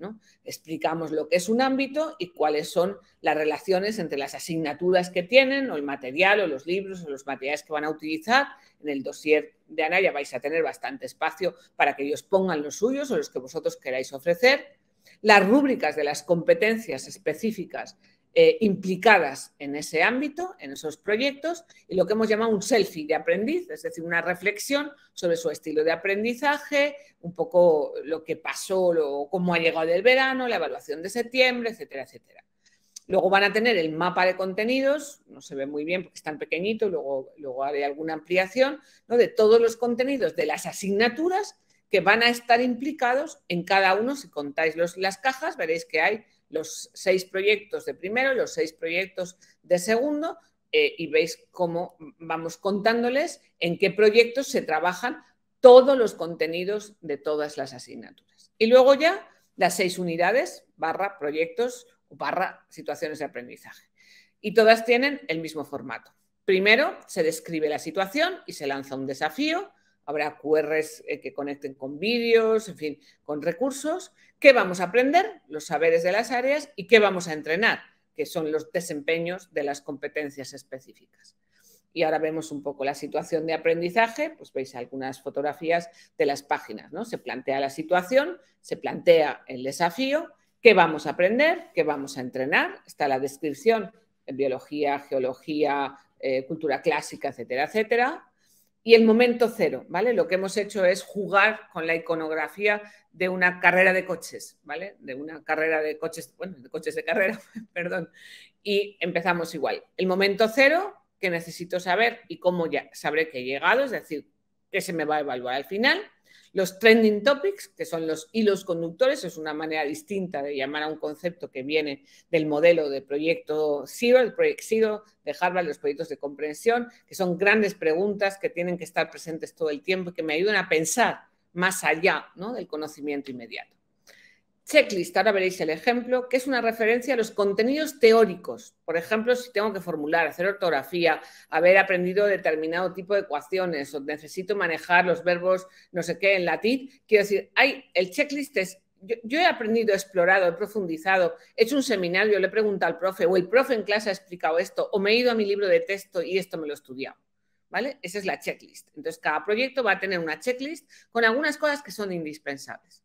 Explicamos lo que es un ámbito y cuáles son las relaciones entre las asignaturas que tienen, o el material, o los libros, o los materiales que van a utilizar. En el dossier de ya vais a tener bastante espacio para que ellos pongan los suyos o los que vosotros queráis ofrecer. Las rúbricas de las competencias específicas eh, implicadas en ese ámbito, en esos proyectos, y lo que hemos llamado un selfie de aprendiz, es decir, una reflexión sobre su estilo de aprendizaje, un poco lo que pasó, cómo ha llegado el verano, la evaluación de septiembre, etcétera, etcétera. Luego van a tener el mapa de contenidos, no se ve muy bien porque es tan pequeñito, luego, luego haré alguna ampliación, de todos los contenidos de las asignaturas que van a estar implicados en cada uno. Si contáis los, las cajas, veréis que hay los seis proyectos de primero, los seis proyectos de segundo, eh, y veis cómo vamos contándoles en qué proyectos se trabajan todos los contenidos de todas las asignaturas. Y luego ya las seis unidades barra proyectos barra situaciones de aprendizaje. Y todas tienen el mismo formato. Primero se describe la situación y se lanza un desafío habrá QRs eh, que conecten con vídeos, en fin, con recursos. ¿Qué vamos a aprender? Los saberes de las áreas y qué vamos a entrenar, que son los desempeños de las competencias específicas. Y ahora vemos un poco la situación de aprendizaje, pues veis algunas fotografías de las páginas, ¿no? Se plantea la situación, se plantea el desafío, qué vamos a aprender, qué vamos a entrenar, está la descripción en biología, geología, eh, cultura clásica, etcétera, etcétera, y el momento cero, ¿vale? Lo que hemos hecho es jugar con la iconografía de una carrera de coches, ¿vale? De una carrera de coches, bueno, de coches de carrera, perdón. Y empezamos igual. El momento cero, que necesito saber y cómo ya sabré que he llegado, es decir, que se me va a evaluar al final. Los trending topics, que son los hilos conductores, es una manera distinta de llamar a un concepto que viene del modelo de proyecto Zero, el proyecto Zero de Harvard, los proyectos de comprensión, que son grandes preguntas que tienen que estar presentes todo el tiempo y que me ayudan a pensar más allá ¿no? del conocimiento inmediato. Checklist, ahora veréis el ejemplo, que es una referencia a los contenidos teóricos. Por ejemplo, si tengo que formular, hacer ortografía, haber aprendido determinado tipo de ecuaciones o necesito manejar los verbos no sé qué en latín, quiero decir, hay, el checklist es, yo, he aprendido, explorado, he profundizado, he hecho un seminario, le he preguntado al profe, o el profe en clase ha explicado esto, o me he ido a mi libro de texto y esto me lo he estudiado. ¿Vale? Esa es la checklist. Entonces, cada proyecto va a tener una checklist con algunas cosas que son indispensables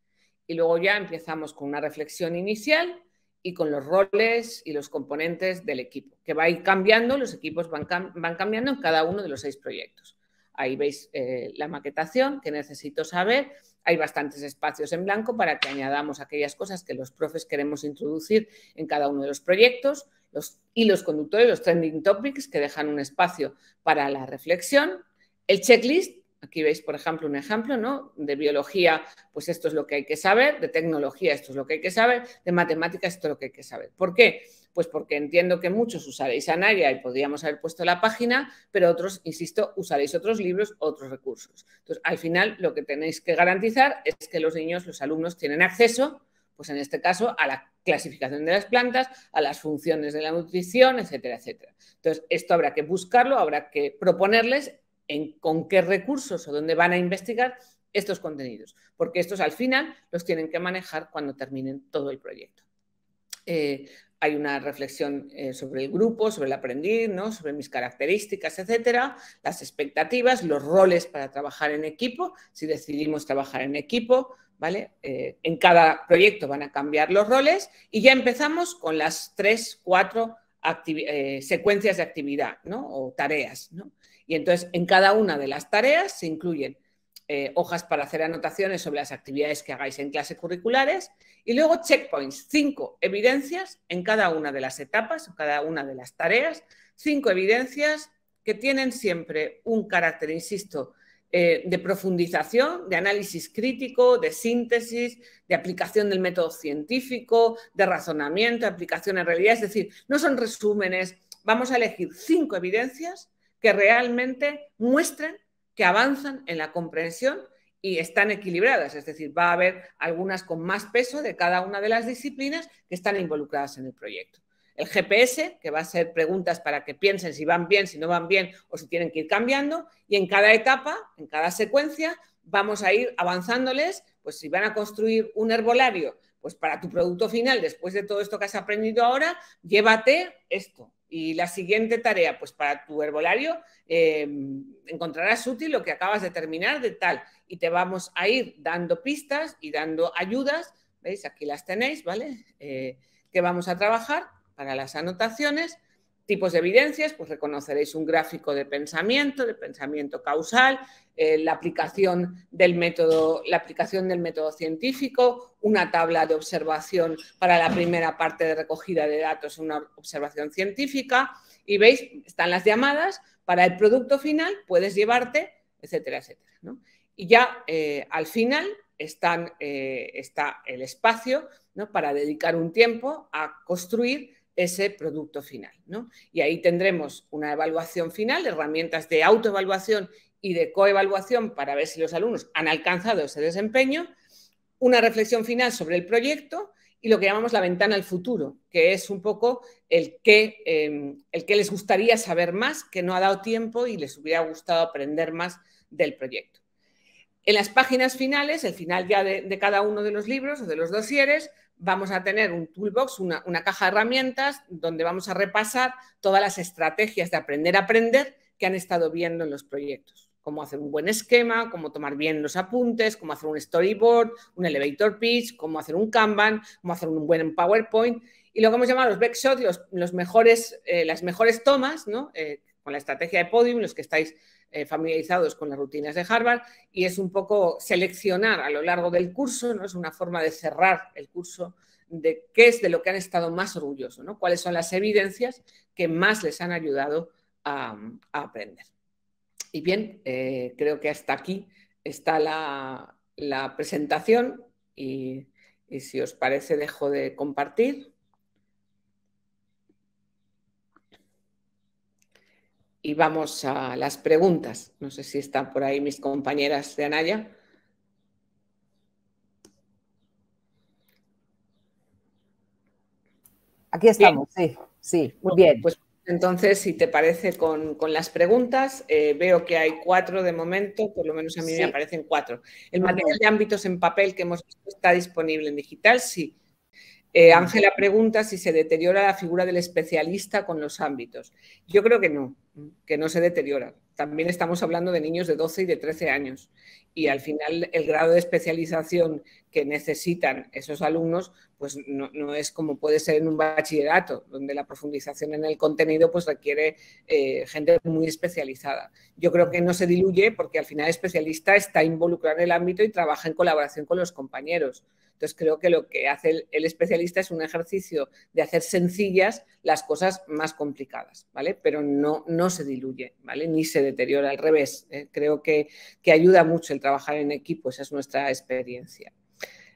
y luego ya empezamos con una reflexión inicial y con los roles y los componentes del equipo, que va a ir cambiando, los equipos van, van cambiando en cada uno de los seis proyectos. Ahí veis eh, la maquetación que necesito saber. Hay bastantes espacios en blanco para que añadamos aquellas cosas que los profes queremos introducir en cada uno de los proyectos los, y los conductores, los trending topics que dejan un espacio para la reflexión. El checklist Aquí veis, por ejemplo, un ejemplo, ¿no? De biología, pues esto es lo que hay que saber, de tecnología, esto es lo que hay que saber, de matemáticas, esto es lo que hay que saber. ¿Por qué? Pues porque entiendo que muchos usaréis Anaria y podríamos haber puesto la página, pero otros, insisto, usaréis otros libros, otros recursos. Entonces, al final, lo que tenéis que garantizar es que los niños, los alumnos, tienen acceso, pues en este caso, a la clasificación de las plantas, a las funciones de la nutrición, etcétera, etcétera. Entonces, esto habrá que buscarlo, habrá que proponerles con qué recursos o dónde van a investigar estos contenidos, porque estos al final los tienen que manejar cuando terminen todo el proyecto. Eh, hay una reflexión eh, sobre el grupo, sobre el aprendiz, ¿no? sobre mis características, etcétera, las expectativas, los roles para trabajar en equipo, si decidimos trabajar en equipo, ¿vale? Eh, en cada proyecto van a cambiar los roles y ya empezamos con las tres, cuatro secuencias de actividad ¿no? o tareas. ¿no? Y entonces en cada una de las tareas se incluyen eh, hojas para hacer anotaciones sobre las actividades que hagáis en clase curriculares y luego checkpoints, cinco evidencias en cada una de las etapas o cada una de las tareas, cinco evidencias que tienen siempre un carácter, insisto, eh, de profundización, de análisis crítico, de síntesis, de aplicación del método científico, de razonamiento, aplicación en realidad. Es decir, no son resúmenes, vamos a elegir cinco evidencias que realmente muestren que avanzan en la comprensión y están equilibradas, es decir, va a haber algunas con más peso de cada una de las disciplinas que están involucradas en el proyecto. El GPS, que va a ser preguntas para que piensen si van bien, si no van bien o si tienen que ir cambiando, y en cada etapa, en cada secuencia, vamos a ir avanzándoles, pues si van a construir un herbolario, pues para tu producto final, después de todo esto que has aprendido ahora, llévate esto, y la siguiente tarea, pues para tu herbolario em, encontrarás útil lo que acabas de terminar de tal y te vamos a ir dando pistas y dando ayudas, veis, aquí las tenéis, ¿vale? Eh, que vamos a trabajar para las anotaciones, tipos de evidencias, pues reconoceréis un gráfico de pensamiento, de pensamiento causal, eh, la, aplicación del método, la aplicación del método científico, una tabla de observación para la primera parte de recogida de datos, una observación científica, y veis, están las llamadas, para el producto final puedes llevarte, etcétera, etcétera. Y ya eh, al final eh, está el espacio para dedicar un tiempo a construir ese producto final. Y ahí tendremos una evaluación final, herramientas de autoevaluación y de coevaluación para ver si los alumnos han alcanzado ese desempeño, una reflexión final sobre el proyecto y lo que llamamos la ventana al futuro, que es un poco el que, em, les gustaría saber más, que no ha dado tiempo y les hubiera gustado aprender más del proyecto. En las páginas finales, el final ya de, cada uno de los libros o de los dosieres, vamos a tener un toolbox, una caja de herramientas donde vamos a repasar todas las estrategias de aprender a aprender que han estado viendo en los proyectos cómo hacer un buen esquema, cómo tomar bien los apuntes, cómo hacer un storyboard, un elevator pitch, cómo hacer un Kanban, cómo hacer un buen PowerPoint. Y lo que hemos llamado los backshots, los, mejores, eh, las mejores tomas, eh, con la estrategia de podium, los que estáis eh, familiarizados con las rutinas de Harvard, y es un poco seleccionar a lo largo del curso, ¿no? Es una forma de cerrar el curso de qué es de lo que han estado más orgullosos, Cuáles son las evidencias que más les han ayudado a aprender. Y bien, eh, creo que hasta aquí está la, presentación y, si os parece dejo de compartir. Y vamos a las preguntas. No sé si están por ahí mis compañeras de Anaya. Aquí estamos, sí, sí, muy bien. Pues entonces, si te parece, con, las preguntas, eh, veo que hay cuatro de momento, por lo menos a mí me aparecen cuatro. El material de ámbitos en papel que hemos visto está disponible en digital, sí. Eh, Ángela pregunta si se deteriora la figura del especialista con los ámbitos. Yo creo que no, que no se deteriora. También estamos hablando de niños de 12 y de 13 años y al final el grado de especialización que necesitan esos alumnos pues no, es como puede ser en un bachillerato, donde la profundización en el contenido pues requiere eh, gente muy especializada. Yo creo que no se diluye porque al final el especialista está involucrado en el ámbito y trabaja en colaboración con los compañeros. Entonces creo que lo que hace el, especialista es un ejercicio de hacer sencillas las cosas más complicadas, ¿vale? Pero no, no se diluye, ¿vale? Ni se deteriora, al revés. ¿eh? Creo que, ayuda mucho el trabajar en equipo, esa es nuestra experiencia.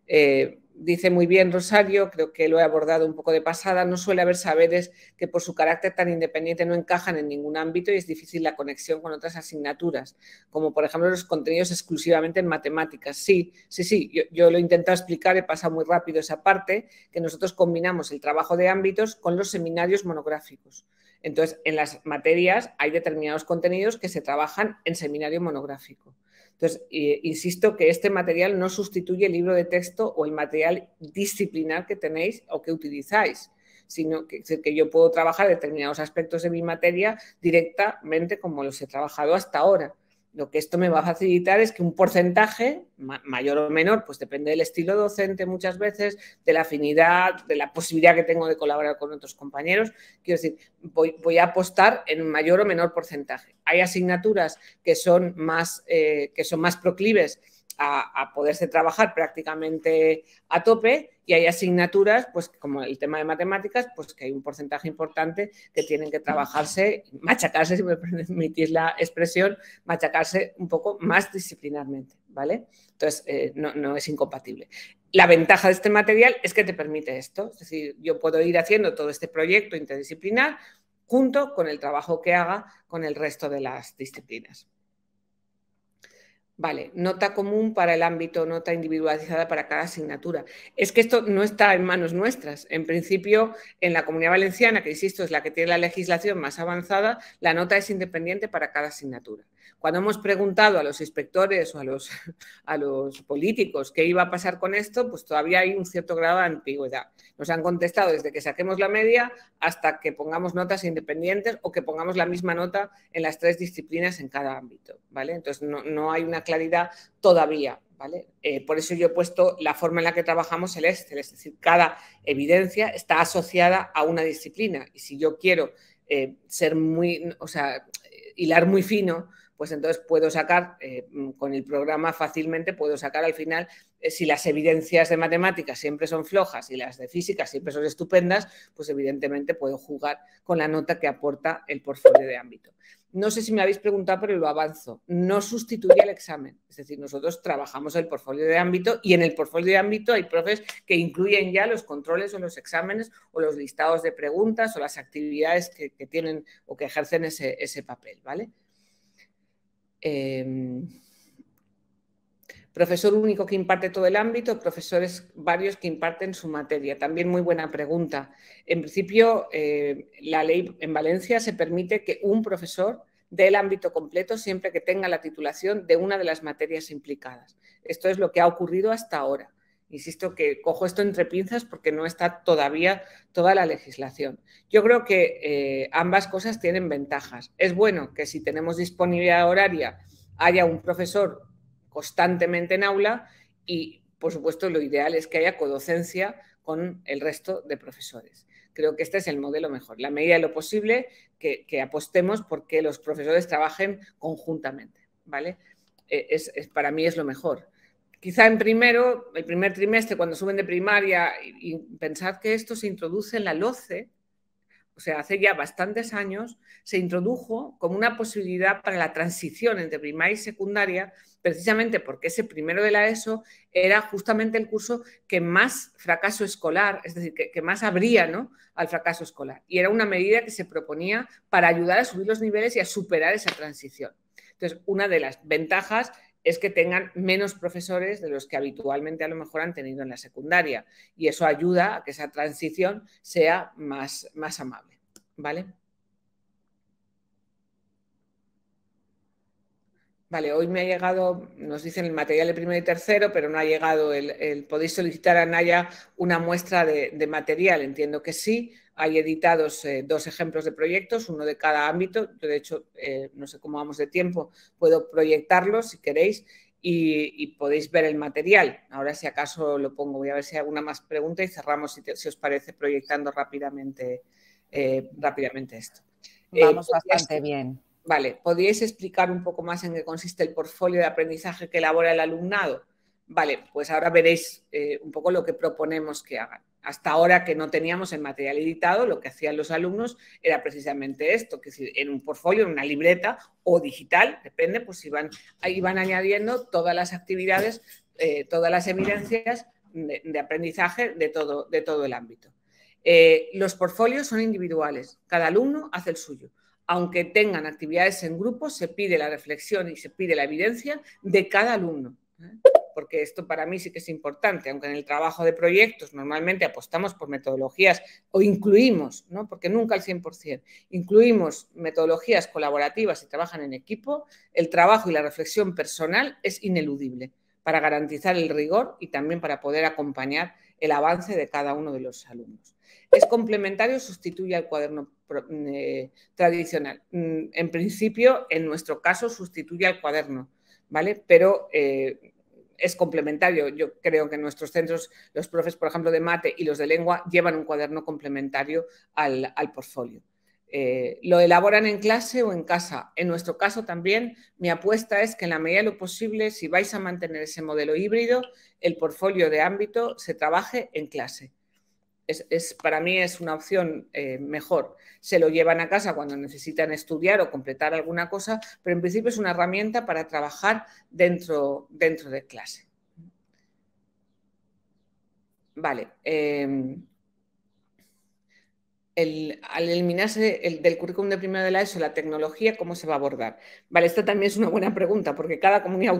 Eh, dice muy bien Rosario, creo que lo he abordado un poco de pasada, no suele haber saberes que por su carácter tan independiente no encajan en ningún ámbito y es difícil la conexión con otras asignaturas, como por ejemplo los contenidos exclusivamente en matemáticas. Sí, sí, sí, yo, lo he intentado explicar, he pasado muy rápido esa parte, que nosotros combinamos el trabajo de ámbitos con los seminarios monográficos. Entonces, en las materias hay determinados contenidos que se trabajan en seminario monográfico. Entonces, eh, insisto que este material no sustituye el libro de texto o el material disciplinar que tenéis o que utilizáis, sino que yo puedo trabajar determinados aspectos de mi materia directamente como los he trabajado hasta ahora. Lo que esto me va a facilitar es que un porcentaje, mayor o menor, pues depende del estilo docente muchas veces, de la afinidad, de la posibilidad que tengo de colaborar con otros compañeros, quiero decir, voy, a apostar en un mayor o menor porcentaje. Hay asignaturas que son más, eh, que son más proclives a, poderse trabajar prácticamente a tope y hay asignaturas, pues como el tema de matemáticas, pues que hay un porcentaje importante que tienen que trabajarse, machacarse, si me permitís la expresión, machacarse un poco más disciplinarmente, ¿vale? Entonces, eh, no, no es incompatible. La ventaja de este material es que te permite esto, es decir, yo puedo ir haciendo todo este proyecto interdisciplinar junto con el trabajo que haga con el resto de las disciplinas. Vale, nota común para el ámbito, nota individualizada para cada asignatura. Es que esto no está en manos nuestras. En principio, en la Comunidad Valenciana, que insisto, es la que tiene la legislación más avanzada, la nota es independiente para cada asignatura. Cuando hemos preguntado a los inspectores o a los, a los políticos qué iba a pasar con esto, pues todavía hay un cierto grado de antigüedad. Nos han contestado desde que saquemos la media hasta que pongamos notas independientes o que pongamos la misma nota en las tres disciplinas en cada ámbito. ¿vale? Entonces, no, no hay una claridad todavía. ¿Vale? Eh, por eso yo he puesto la forma en la que trabajamos el es decir, cada evidencia está asociada a una disciplina y si yo quiero eh, ser muy, o sea, eh, hilar muy fino, pues entonces puedo sacar mm, con el programa fácilmente, puedo sacar al final, si las evidencias de matemáticas siempre son flojas y las de física siempre son estupendas, pues evidentemente puedo jugar con la nota que aporta el portfolio de ámbito no sé si me habéis preguntado, pero lo avanzo, no sustituye el examen. Es decir, nosotros trabajamos el portfolio de ámbito y en el portfolio de ámbito hay profes que incluyen ya los controles o los exámenes o los listados de preguntas o las actividades que, tienen o que ejercen ese, papel, ¿vale? Em, Profesor único que imparte todo el ámbito, profesores varios que imparten su materia. También muy buena pregunta. En principio, eh, la ley en Valencia se permite que un profesor dé el ámbito completo siempre que tenga la titulación de una de las materias implicadas. Esto es lo que ha ocurrido hasta ahora. Insisto que cojo esto entre pinzas porque no está todavía toda la legislación. Yo creo que eh, ambas cosas tienen ventajas. Es bueno que si tenemos disponibilidad horaria haya un profesor constantemente en aula y, por supuesto, lo ideal es que haya codocencia con el resto de profesores. Creo que este es el modelo mejor. La medida de lo posible que, apostemos porque los profesores trabajen conjuntamente, ¿vale? E, para mí es lo mejor. Quizá en primero, el primer trimestre, cuando suben de primaria, y pensad que esto se introduce en la LOCE, o sea, hace ya bastantes años, se introdujo como una posibilidad para la transición entre primaria y secundaria, precisamente porque ese primero de la ESO era justamente el curso que más fracaso escolar, es decir, que, más abría ¿no? al fracaso escolar. Y era una medida que se proponía para ayudar a subir los niveles y a superar esa transición. Entonces, una de las ventajas es que tengan menos profesores de los que habitualmente a lo mejor han tenido en la secundaria. Y eso ayuda a que esa transición sea más, más amable. ¿vale? Vale, hoy me ha llegado, nos dicen el material de primero y tercero, pero no ha llegado el, podéis solicitar a Naya una muestra de, material, entiendo que sí. Hay editados eh, dos ejemplos de proyectos, uno de cada ámbito. Yo, de hecho, eh, no sé cómo vamos de tiempo, puedo proyectarlo si queréis y, podéis ver el material. Ahora, si acaso lo pongo, voy a ver si hay alguna más pregunta y cerramos, si, si os parece, proyectando rápidamente eh, rápidamente esto. Eh, Vamos bastante bien. Vale, ¿podríais explicar un poco más en qué consiste el portfolio de aprendizaje que elabora el alumnado? Vale, pues ahora veréis eh, un poco lo que proponemos que hagan. Hasta ahora que no teníamos el material editado, lo que hacían los alumnos era precisamente esto, que si en un portfolio, en una libreta o digital, depende, pues iban, añadiendo todas las actividades, todas las evidencias de, de, aprendizaje de todo, de todo el ámbito. Eh, los portfolios son individuales, cada alumno hace el suyo. Aunque tengan actividades en grupo, se pide la reflexión y se pide la evidencia de cada alumno. ¿eh? Porque esto para mí sí que es importante, aunque en el trabajo de proyectos normalmente apostamos por metodologías o incluimos, porque nunca al 100%, incluimos metodologías colaborativas y trabajan en equipo, el trabajo y la reflexión personal es ineludible para garantizar el rigor y también para poder acompañar el avance de cada uno de los alumnos es complementario, sustituye al cuaderno eh, tradicional. Mm, en principio, en nuestro caso, sustituye al cuaderno, ¿vale? Pero eh, es complementario. Yo creo que en nuestros centros, los profes, por ejemplo, de mate y los de lengua, llevan un cuaderno complementario al, portfolio. Eh, lo elaboran en clase o en casa. En nuestro caso también, mi apuesta es que en la medida de lo posible, si vais a mantener ese modelo híbrido, el portfolio de ámbito se trabaje en clase es, para mí es una opción eh, mejor. Se lo llevan a casa cuando necesitan estudiar o completar alguna cosa, pero en principio es una herramienta para trabajar dentro, dentro de clase. Vale. Em, al eliminarse el, del currículum de primero de la ESO la tecnología, ¿cómo se va a abordar? Vale, esta también es una buena pregunta porque cada comunidad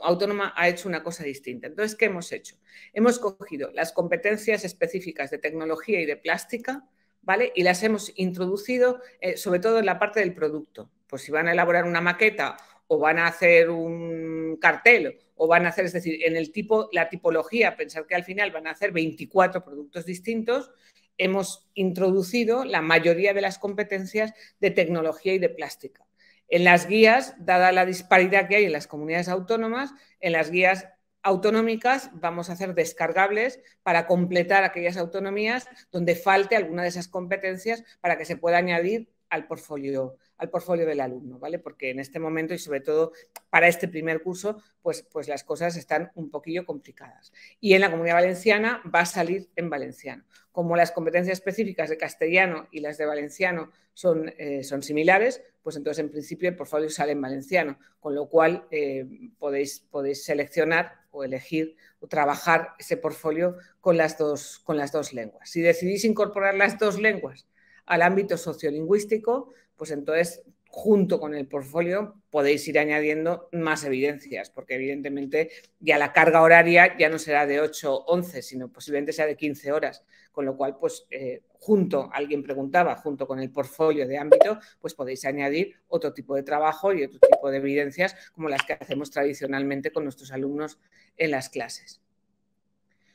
autónoma, ha hecho una cosa distinta. Entonces, ¿qué hemos hecho? Hemos cogido las competencias específicas de tecnología y de plástica, ¿vale? Y las hemos introducido eh, sobre todo en la parte del producto. Pues si van a elaborar una maqueta o van a hacer un cartel o van a hacer, es decir, en el tipo, la tipología, pensar que al final van a hacer 24 productos distintos, hemos introducido la mayoría de las competencias de tecnología y de plástica. En las guías, dada la disparidad que hay en las comunidades autónomas, en las guías autonómicas vamos a hacer descargables para completar aquellas autonomías donde falte alguna de esas competencias para que se pueda añadir al portfolio, al portfolio del alumno, ¿vale? Porque en este momento y sobre todo para este primer curso, pues, pues las cosas están un poquillo complicadas. Y en la comunidad valenciana va a salir en valenciano. Como las competencias específicas de castellano y las de valenciano son, eh, son similares, pues entonces en principio el portfolio sale en valenciano, con lo cual eh, podéis, podéis seleccionar o elegir o trabajar ese portfolio con las, dos, con las dos lenguas. Si decidís incorporar las dos lenguas al ámbito sociolingüístico, pues entonces junto con el portfolio podéis ir añadiendo más evidencias, porque evidentemente ya la carga horaria ya no será de 8 o 11, sino posiblemente sea de 15 horas, con lo cual, pues eh, junto, alguien preguntaba, junto con el portfolio de ámbito, pues podéis añadir otro tipo de trabajo y otro tipo de evidencias como las que hacemos tradicionalmente con nuestros alumnos en las clases.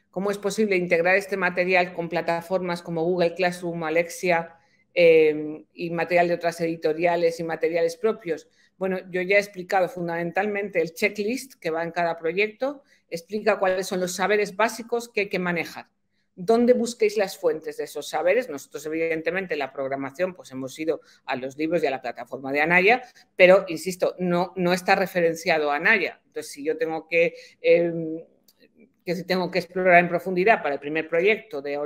¿Cómo es posible integrar este material con plataformas como Google Classroom, Alexia, Em, y material de otras editoriales y materiales propios. Bueno, yo ya he explicado fundamentalmente el checklist que va en cada proyecto, explica cuáles son los saberes básicos que hay que manejar. ¿Dónde busquéis las fuentes de esos saberes? Nosotros, evidentemente, en la programación, pues hemos ido a los libros y a la plataforma de Anaya, pero, insisto, no, no está referenciado Anaya. Entonces, si yo tengo que, em, que si tengo que explorar en profundidad para el primer proyecto de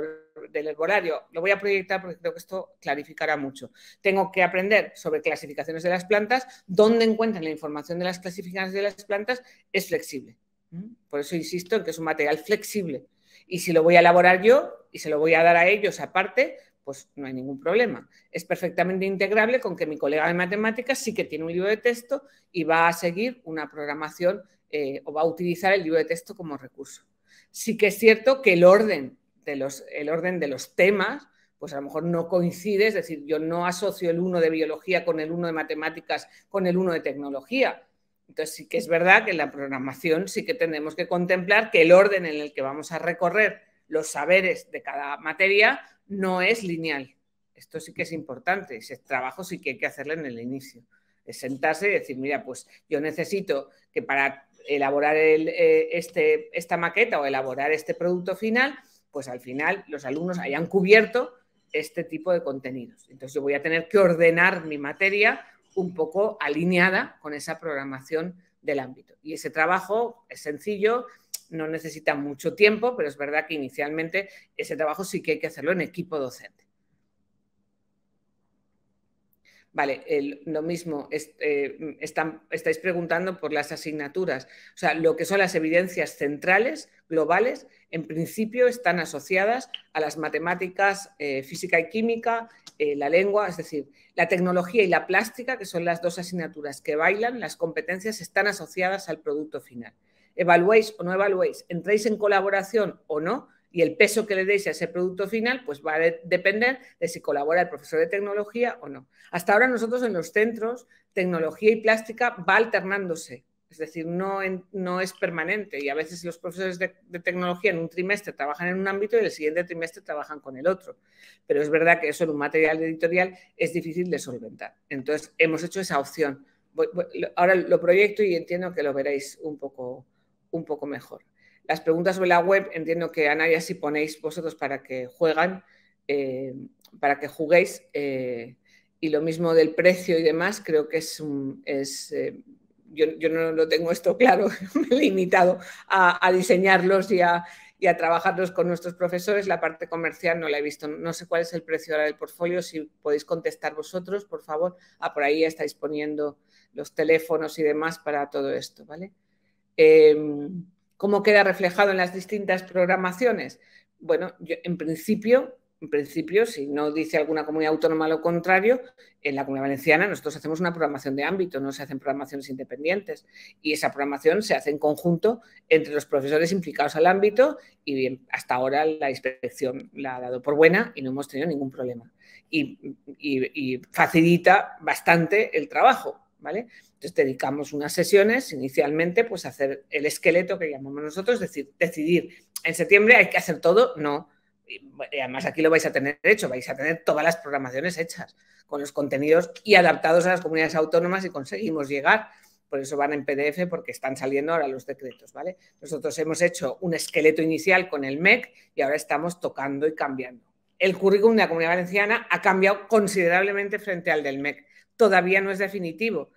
del horario Lo voy a proyectar porque creo que esto clarificará mucho. Tengo que aprender sobre clasificaciones de las plantas, dónde encuentran la información de las clasificaciones de las plantas es flexible. ¿Mm? Por eso insisto en que es un material flexible. Y si lo voy a elaborar yo y se lo voy a dar a ellos aparte, pues no hay ningún problema. Es perfectamente integrable con que mi colega de matemáticas sí que tiene un libro de texto y va a seguir una programación eh, o va a utilizar el libro de texto como recurso. Sí que es cierto que el orden el orden de los temas, pues a lo mejor no coincide, es decir, yo no asocio el uno de biología con el uno de matemáticas, con el uno de tecnología. Entonces sí que es verdad que en la programación sí que tenemos que contemplar que el orden en el que vamos a recorrer los saberes de cada materia no es lineal. Esto sí que es importante, ese trabajo sí que hay que hacerlo en el inicio. Es sentarse y decir, mira, pues yo necesito que para elaborar eh, este, esta maqueta o elaborar este producto final, pues al final los alumnos hayan cubierto este tipo de contenidos. Entonces yo voy a tener que ordenar mi materia un poco alineada con esa programación del ámbito. Y ese trabajo es sencillo, no necesita mucho tiempo, pero es verdad que inicialmente ese trabajo sí que hay que hacerlo en equipo docente. Vale, lo mismo, eh, estáis preguntando por las asignaturas. O sea, lo que son las evidencias centrales, globales, en principio están asociadas a las matemáticas, eh, física y química, eh, la lengua, es decir, la tecnología y la plástica, que son las dos asignaturas que bailan, las competencias están asociadas al producto final. Evaluéis o no evaluéis, entréis en colaboración o no, y el peso que le deis a ese producto final, pues va a depender de si colabora el profesor de tecnología o no. Hasta ahora nosotros en los centros, tecnología y plástica va alternándose, es decir, no, no es permanente y a veces los profesores de, tecnología en un trimestre trabajan en un ámbito y el siguiente trimestre trabajan con el otro. Pero es verdad que eso en un material editorial es difícil de solventar. Entonces, hemos hecho esa opción. ahora lo proyecto y entiendo que lo veréis un poco, un poco mejor. Las preguntas sobre la web, entiendo que a nadie si ponéis vosotros para que juegan, eh, para que juguéis. Eh, y lo mismo del precio y demás, creo que es, eh, yo, no lo tengo esto claro, me he limitado a, diseñarlos y a, trabajarlos con nuestros profesores. La parte comercial no la he visto, no sé cuál es el precio ahora del portfolio, si podéis contestar vosotros, por favor. Ah, por ahí estáis poniendo los teléfonos y demás para todo esto, ¿vale? Eh, ¿Cómo queda reflejado en las distintas programaciones? Bueno, en principio, en principio, si no dice alguna comunidad autónoma lo contrario, en la comunidad valenciana nosotros hacemos una programación de ámbito, no se hacen programaciones independientes. Y esa programación se hace en conjunto entre los profesores implicados al ámbito y hasta ahora la inspección la ha dado por buena y no hemos tenido ningún problema. y facilita bastante el trabajo, entonces dedicamos unas sesiones inicialmente pues a hacer el esqueleto que llamamos nosotros, decir, decidir, en septiembre hay que hacer todo, no. además aquí lo vais a tener hecho, vais a tener todas las programaciones hechas con los contenidos y adaptados a las comunidades autónomas y conseguimos llegar. Por eso van en PDF porque están saliendo ahora los decretos, ¿vale? Nosotros hemos hecho un esqueleto inicial con el MEC y ahora estamos tocando y cambiando. El currículum de la Comunidad Valenciana ha cambiado considerablemente frente al del MEC todavía no es definitivo.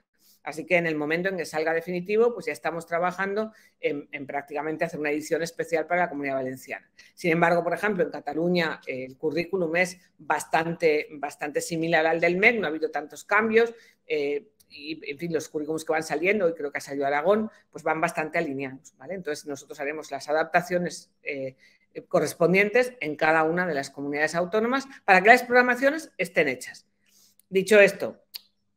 Así que en el momento en que salga definitivo, pues ya estamos trabajando en, prácticamente hacer una edición especial para la comunidad valenciana. Sin embargo, por ejemplo, en Cataluña eh, el currículum es bastante, bastante similar al del MEC, no ha habido tantos cambios. Eh, y, en fin, los currículums que van saliendo, y creo que ha salido Aragón, pues van bastante alineados, ¿vale? Entonces nosotros haremos las adaptaciones eh, correspondientes en cada una de las comunidades autónomas para que las programaciones estén hechas. Dicho esto,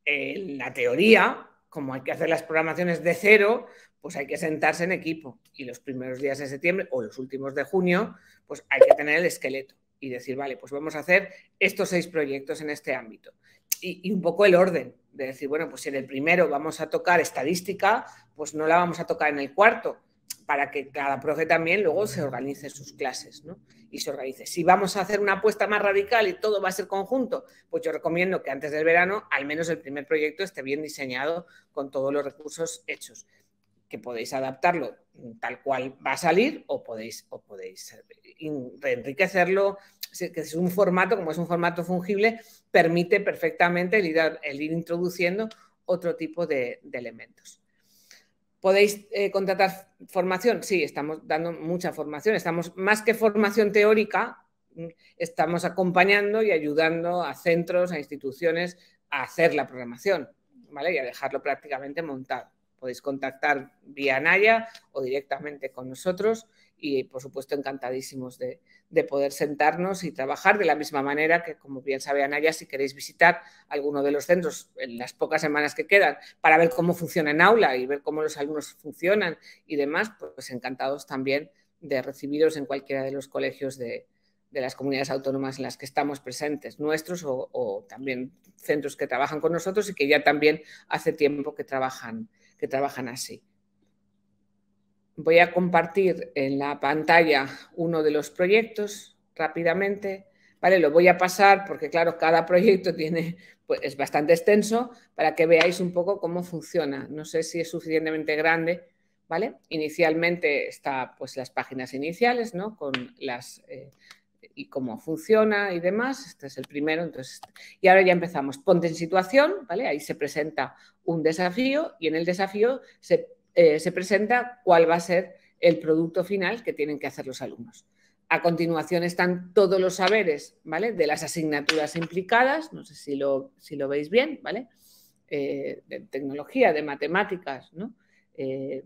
en la teoría, como hay que hacer las programaciones de cero, pues hay que sentarse en equipo. Y los primeros días de septiembre o los últimos de junio, pues hay que tener el esqueleto y decir, vale, pues vamos a hacer estos seis proyectos en este ámbito. Y, y, un poco el orden, de decir, bueno, pues si en el primero vamos a tocar estadística, pues no la vamos a tocar en el cuarto, para que cada profe también luego se organice sus clases, ¿no? Y se organice. Si vamos a hacer una apuesta más radical y todo va a ser conjunto, pues yo recomiendo que antes del verano al menos el primer proyecto esté bien diseñado con todos los recursos hechos, que podéis adaptarlo tal cual va a salir o podéis, o podéis eh, enriquecerlo, que es un formato, como es un formato fungible, permite perfectamente el ir, el introduciendo otro tipo de elementos. ¿Podéis eh, contratar formación? Sí, estamos dando mucha formación. Estamos más que formación teórica, estamos acompañando y ayudando a centros, a instituciones a hacer la programación, ¿vale? Y a dejarlo prácticamente montado. Podéis contactar vía Naya o directamente con nosotros y por supuesto encantadísimos de, poder sentarnos y trabajar de la misma manera que, como bien sabe Anaya, si queréis visitar alguno de los centros en las pocas semanas que quedan para ver cómo funciona en aula y ver cómo los alumnos funcionan y demás, pues encantados también de recibiros en cualquiera de los colegios de, las comunidades autónomas en las que estamos presentes, nuestros o, o, también centros que trabajan con nosotros y que ya también hace tiempo que trabajan, que trabajan así. Voy a compartir en la pantalla uno de los proyectos rápidamente. Vale, lo voy a pasar porque, claro, cada proyecto tiene, pues, es bastante extenso para que veáis un poco cómo funciona. No sé si es suficientemente grande, ¿vale? Inicialmente está, pues, las páginas iniciales, ¿no? Con las... Eh, y cómo funciona y demás. Este es el primero. Entonces, y ahora ya empezamos. Ponte en situación, ¿vale? Ahí se presenta un desafío y en el desafío se eh, se presenta cuál va a ser el producto final que tienen que hacer los alumnos. A continuación están todos los saberes ¿vale? de las asignaturas implicadas, no sé si lo, veis bien, ¿vale? Eh, de tecnología, de matemáticas, eh,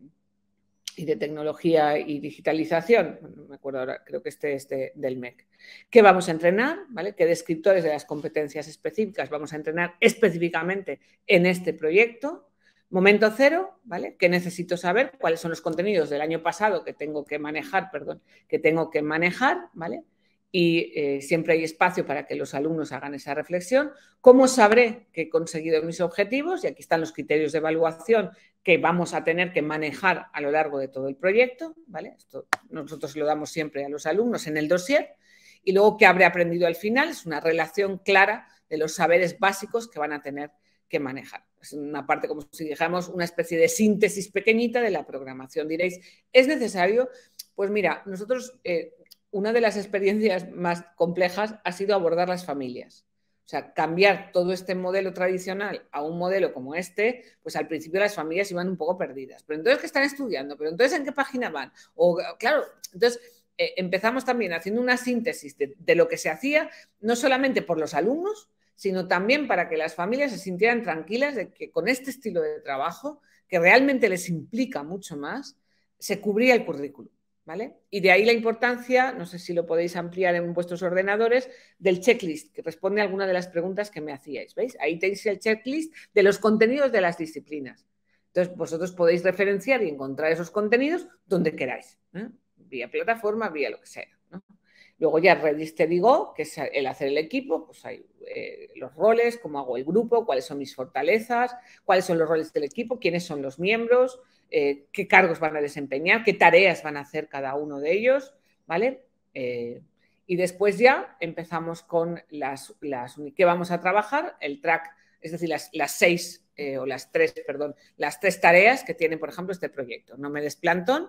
y de tecnología y digitalización, no me acuerdo ahora, creo que este es del MEC. ¿Qué vamos a entrenar? ¿Vale? ¿Qué descriptores de las competencias específicas vamos a entrenar específicamente en este proyecto? Momento cero, ¿vale? Que necesito saber cuáles son los contenidos del año pasado que tengo que manejar, perdón, que tengo que manejar, ¿vale? Y eh, siempre hay espacio para que los alumnos hagan esa reflexión. ¿Cómo sabré que he conseguido mis objetivos? Y aquí están los criterios de evaluación que vamos a tener que manejar a lo largo de todo el proyecto, ¿vale? Esto nosotros lo damos siempre a los alumnos en el dossier. Y luego, ¿qué habré aprendido al final? Es una relación clara de los saberes básicos que van a tener que manejar es pues, una parte como si dijéramos una especie de síntesis pequeñita de la programación. Diréis, ¿es necesario? Pues mira, nosotros eh, una de las experiencias más complejas ha sido abordar las familias. O sea, cambiar todo este modelo tradicional a un modelo como este, pues al principio las familias iban un poco perdidas. Pero entonces, ¿qué están estudiando? ¿Pero entonces en qué página van? O, claro, entonces eh, empezamos también haciendo una síntesis de lo que se hacía, no solamente por los alumnos, sino también para que las familias se sintieran tranquilas de que con este estilo de trabajo, que realmente les implica mucho más, se cubría el currículum. ¿Vale? Y de ahí la importancia, no sé si lo podéis ampliar en vuestros ordenadores, del checklist, que responde a alguna de las preguntas que me hacíais. ¿Veis? Ahí tenéis el checklist de los contenidos de las disciplinas. Entonces, vosotros podéis referenciar y encontrar esos contenidos donde queráis, ¿eh? vía plataforma, vía lo que sea. Luego ya Redis te digo, que es el hacer el equipo, pues hay eh, los roles, cómo hago el grupo, cuáles son mis fortalezas, cuáles son los roles del equipo, quiénes son los miembros, eh, qué cargos van a desempeñar, qué tareas van a hacer cada uno de ellos, ¿vale? Eh, y después ya empezamos con las, las que vamos a trabajar, el track, es decir, las, las seis o las tres, perdón, las tres tareas que tiene, por ejemplo, este proyecto. No me desplantón,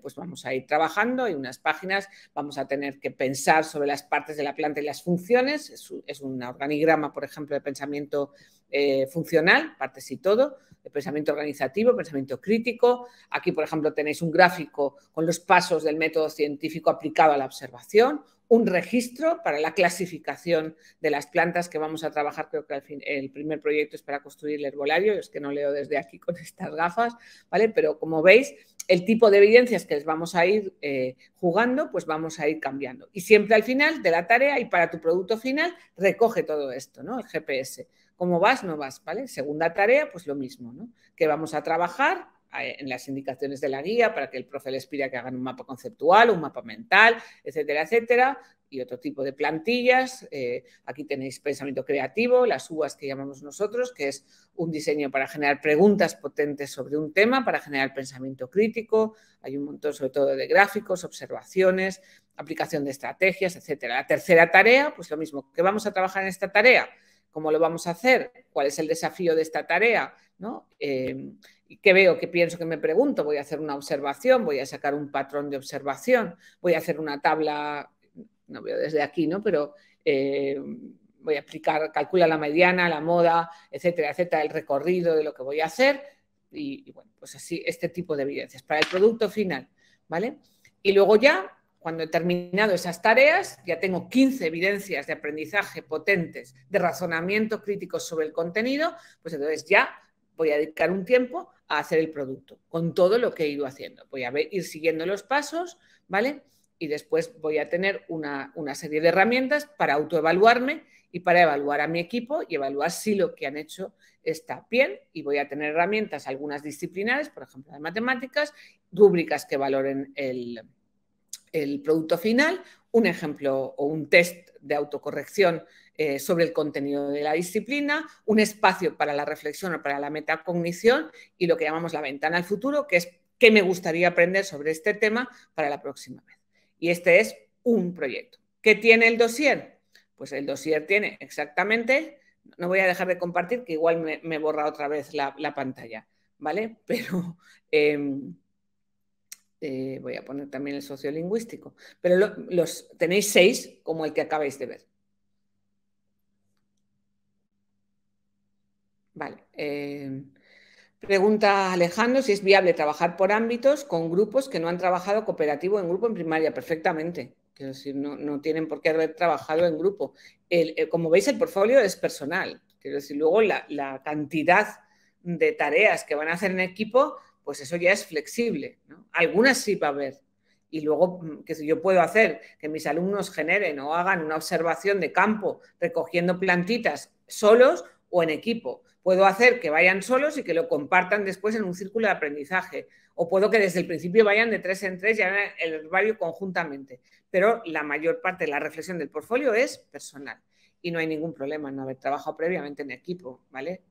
pues vamos a ir trabajando, hay unas páginas, vamos a tener que pensar sobre las partes de la planta y las funciones, es un, organigrama, por ejemplo, de pensamiento eh, funcional, partes y todo, de pensamiento organizativo, pensamiento crítico. Aquí, por ejemplo, tenéis un gráfico con los pasos del método científico aplicado a la observación, un registro para la clasificación de las plantas que vamos a trabajar. Creo que el primer proyecto es para construir el herbolario, es que no leo desde aquí con estas gafas, ¿vale? Pero como veis, el tipo de evidencias que les vamos a ir eh, jugando, pues vamos a ir cambiando. Y siempre al final de la tarea y para tu producto final, recoge todo esto, ¿no? El GPS. ¿Cómo vas? No vas, ¿vale? Segunda tarea, pues lo mismo, ¿no? Que vamos a trabajar eh, en las indicaciones de la guía para que el profe les pida que hagan un mapa conceptual, un mapa mental, etcétera, etcétera, y otro tipo de plantillas. Eh, aquí tenéis pensamiento creativo, las UAS que llamamos nosotros, que es un diseño para generar preguntas potentes sobre un tema, para generar pensamiento crítico. Hay un montón sobre todo de gráficos, observaciones, aplicación de estrategias, etc. La tercera tarea, pues lo mismo, ¿qué vamos a trabajar en esta tarea? ¿Cómo lo vamos a hacer? ¿Cuál es el desafío de esta tarea? ¿No? Eh, ¿Qué veo? ¿Qué pienso? ¿Qué me pregunto? Voy a hacer una observación, voy a sacar un patrón de observación, voy a hacer una tabla no veo desde aquí, ¿no? Pero eh, voy a aplicar, calcula la mediana, la moda, etcétera, etcétera, el recorrido de lo que voy a hacer y, bueno, pues así este tipo de evidencias para el producto final, ¿vale? Y luego ya, cuando he terminado esas tareas, ya tengo 15 evidencias de aprendizaje potentes, de razonamiento crítico sobre el contenido, pues entonces ya voy a dedicar un tiempo a hacer el producto, con todo lo que he ido haciendo. Voy a ir siguiendo los pasos, ¿vale? y después voy a tener una, serie de herramientas para autoevaluarme y para evaluar a mi equipo y evaluar si lo que han hecho está bien y voy a tener herramientas, algunas disciplinares, por ejemplo, de matemáticas, rúbricas que valoren el, producto final, un ejemplo o un test de autocorrección eh, sobre el contenido de la disciplina, un espacio para la reflexión o para la metacognición y lo que llamamos la ventana al futuro, que es qué me gustaría aprender sobre este tema para la próxima vez. Y este es un proyecto. ¿Qué tiene el dossier? Pues el dossier tiene exactamente, no voy a dejar de compartir, que igual me, borra otra vez la, pantalla, ¿vale? Pero em, eh, voy a poner también el sociolingüístico. Pero los tenéis seis, como el que acabáis de ver. Vale. Eh, Pregunta Alejandro si es viable trabajar por ámbitos con grupos que no han trabajado cooperativo en grupo en primaria. Perfectamente. Quiero decir, no, tienen por qué haber trabajado en grupo. Eh, como veis, el portfolio es personal. Quiero decir, luego la, cantidad de tareas que van a hacer en equipo, pues eso ya es flexible. Algunas sí va a haber. Y luego, mm, que yo puedo hacer que mis alumnos generen o hagan una observación de campo recogiendo plantitas solos o en equipo Puedo hacer que vayan solos y que lo compartan después en un círculo de aprendizaje. O puedo que desde el principio vayan de tres en tres y hagan el barrio conjuntamente. Pero la mayor parte de la reflexión del portfolio es personal. Y no hay ningún problema en no haber trabajado previamente en equipo, ¿vale?